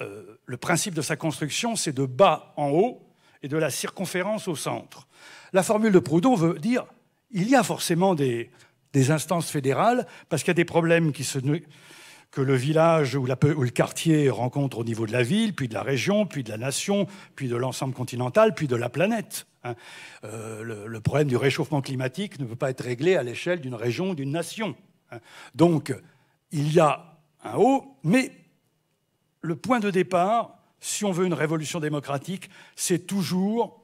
Euh, le principe de sa construction, c'est de bas en haut et de la circonférence au centre. La formule de Proudhon veut dire il y a forcément des, des instances fédérales parce qu'il y a des problèmes qui se que le village ou, le quartier rencontre au niveau de la ville, puis de la région, puis de la nation, puis de l'ensemble continental, puis de la planète. Hein. Euh, le, problème du réchauffement climatique ne peut pas être réglé à l'échelle d'une région, d'une nation. Hein. Donc, il y a un haut, mais le point de départ, si on veut une révolution démocratique, c'est toujours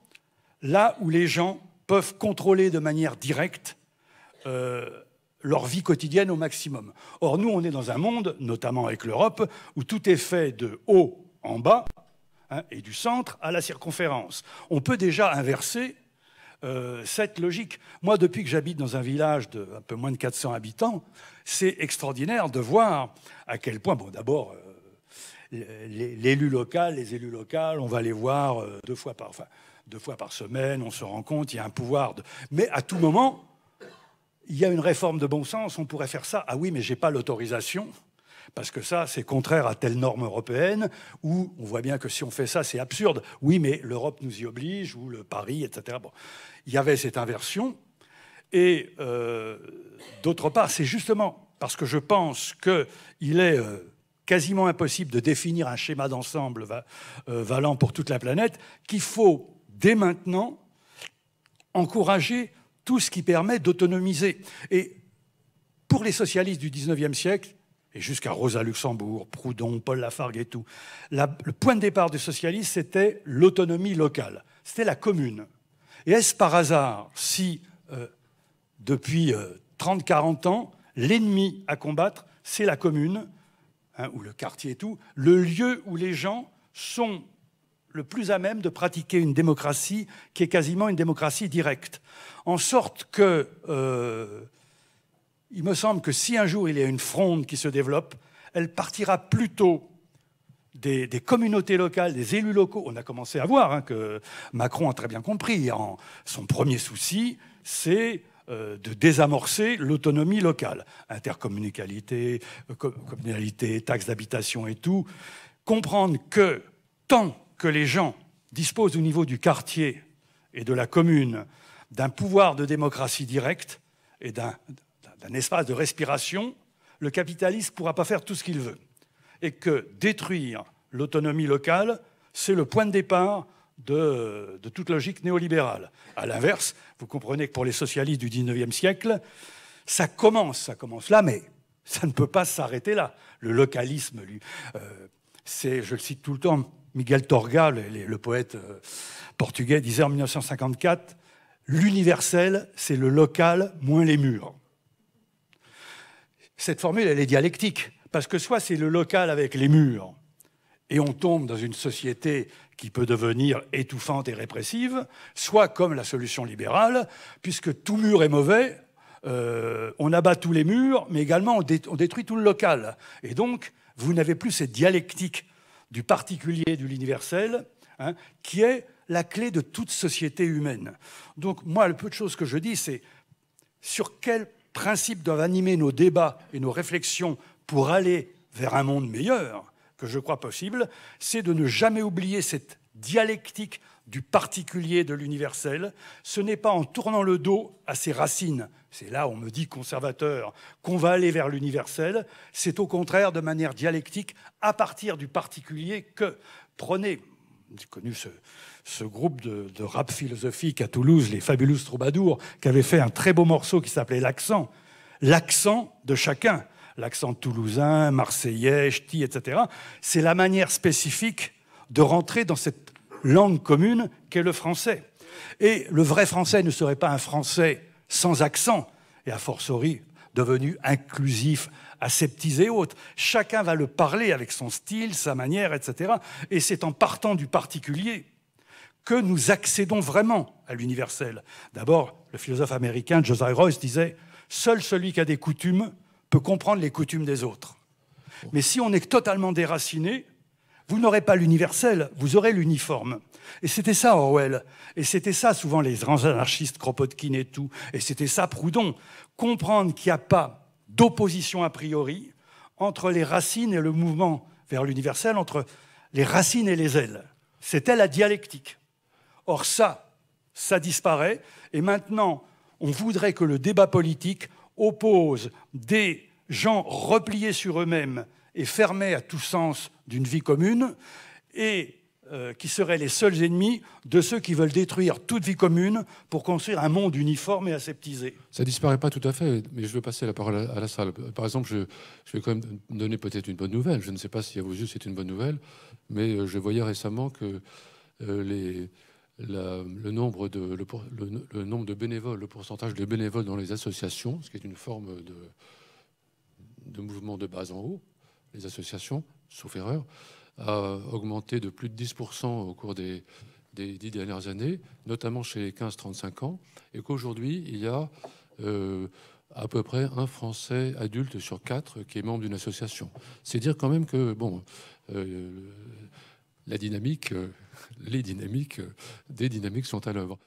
là où les gens peuvent contrôler de manière directe euh, leur vie quotidienne au maximum. Or, nous, on est dans un monde, notamment avec l'Europe, où tout est fait de haut en bas hein, et du centre à la circonférence. On peut déjà inverser euh, cette logique. Moi, depuis que j'habite dans un village de un peu moins de 400 habitants, c'est extraordinaire de voir à quel point, bon, d'abord, euh, l'élu local, les élus locaux, on va les voir euh, deux fois par, enfin, deux fois par semaine, on se rend compte, il y a un pouvoir. De... Mais à tout moment, il y a une réforme de bon sens, on pourrait faire ça. Ah oui, mais j'ai pas l'autorisation. Parce que ça, c'est contraire à telle norme européenne, où on voit bien que si on fait ça, c'est absurde. Oui, mais l'Europe nous y oblige, ou le Paris, etc. Il y avait cette inversion. Et euh, d'autre part, c'est justement parce que je pense qu'il est euh, quasiment impossible de définir un schéma d'ensemble euh, valant pour toute la planète qu'il faut, dès maintenant, encourager tout ce qui permet d'autonomiser. Et pour les socialistes du 19e siècle, et jusqu'à Rosa Luxembourg, Proudhon, Paul Lafargue et tout, le point de départ des socialistes, c'était l'autonomie locale, c'était la commune. Et est-ce par hasard si, euh, depuis 30-40 euh, ans, l'ennemi à combattre, c'est la commune, hein, ou le quartier et tout, le lieu où les gens sont le plus à même de pratiquer une démocratie qui est quasiment une démocratie directe. En sorte que, euh, il me semble que si un jour il y a une fronde qui se développe, elle partira plutôt des, communautés locales, des élus locaux. On a commencé à voir hein, que Macron a très bien compris. En, son premier souci, c'est euh, de désamorcer l'autonomie locale. Intercommunalité, euh, communalité, taxes d'habitation et tout. Comprendre que tant que les gens disposent au niveau du quartier et de la commune d'un pouvoir de démocratie directe et d'un espace de respiration, le capitaliste ne pourra pas faire tout ce qu'il veut. Et que détruire l'autonomie locale, c'est le point de départ de, toute logique néolibérale. A l'inverse, vous comprenez que pour les socialistes du XIXe siècle, ça commence, ça commence là, mais ça ne peut pas s'arrêter là. Le localisme, euh, c'est, je le cite tout le temps, Miguel Torga, le, poète euh, portugais, disait en 1954, l'universel, c'est le local moins les murs. Cette formule, elle est dialectique, parce que soit c'est le local avec les murs, et on tombe dans une société qui peut devenir étouffante et répressive, soit comme la solution libérale, puisque tout mur est mauvais, euh, on abat tous les murs, mais également on, détruit tout le local. Et donc, vous n'avez plus cette dialectique du particulier, du l'universel, hein, qui est la clé de toute société humaine. Donc moi, le peu de choses que je dis, c'est sur quel principe doivent animer nos débats et nos réflexions pour aller vers un monde meilleur, que je crois possible, c'est de ne jamais oublier cette dialectique du particulier de l'universel, ce n'est pas en tournant le dos à ses racines, c'est là on me dit conservateur, qu'on va aller vers l'universel, c'est au contraire de manière dialectique à partir du particulier que prenez, j'ai connu ce, groupe de, de, rap philosophique à Toulouse, les Fabulous Troubadours, qui avait fait un très beau morceau qui s'appelait L'accent, l'accent de chacun, l'accent toulousain, marseillais, ch'ti, etc. C'est la manière spécifique de rentrer dans cette langue commune qu'est le français. Et le vrai français ne serait pas un français sans accent, et a fortiori devenu inclusif, aseptisé autre. Chacun va le parler avec son style, sa manière, etc. Et c'est en partant du particulier que nous accédons vraiment à l'universel. D'abord, le philosophe américain Josiah Royce disait Seul celui qui a des coutumes peut comprendre les coutumes des autres. Mais si on est totalement déraciné, vous n'aurez pas l'universel, vous aurez l'uniforme. Et c'était ça Orwell. Et c'était ça souvent les grands anarchistes, Kropotkin et tout. Et c'était ça Proudhon. Comprendre qu'il n'y a pas d'opposition a priori entre les racines et le mouvement vers l'universel, entre les racines et les ailes. C'était la dialectique. Or ça, ça disparaît. Et maintenant, on voudrait que le débat politique oppose des gens repliés sur eux-mêmes et fermés à tout sens d'une vie commune, et euh, qui seraient les seuls ennemis de ceux qui veulent détruire toute vie commune pour construire un monde uniforme et aseptisé. Ça disparaît pas tout à fait, mais je veux passer la parole à, la salle. Par exemple, je, vais quand même donner peut-être une bonne nouvelle. Je ne sais pas si à vos yeux c'est une bonne nouvelle, mais euh, je voyais récemment que euh, le, nombre de, bénévoles, le pourcentage de bénévoles dans les associations, ce qui est une forme de, de mouvement de base en haut, associations, sauf erreur, a augmenté de plus de 10% au cours des, dix dernières années, notamment chez les 15-35 ans, et qu'aujourd'hui, il y a euh, à peu près un Français adulte sur quatre qui est membre d'une association. C'est dire quand même que bon, euh, la dynamique, euh, les dynamiques, des dynamiques sont à l'œuvre.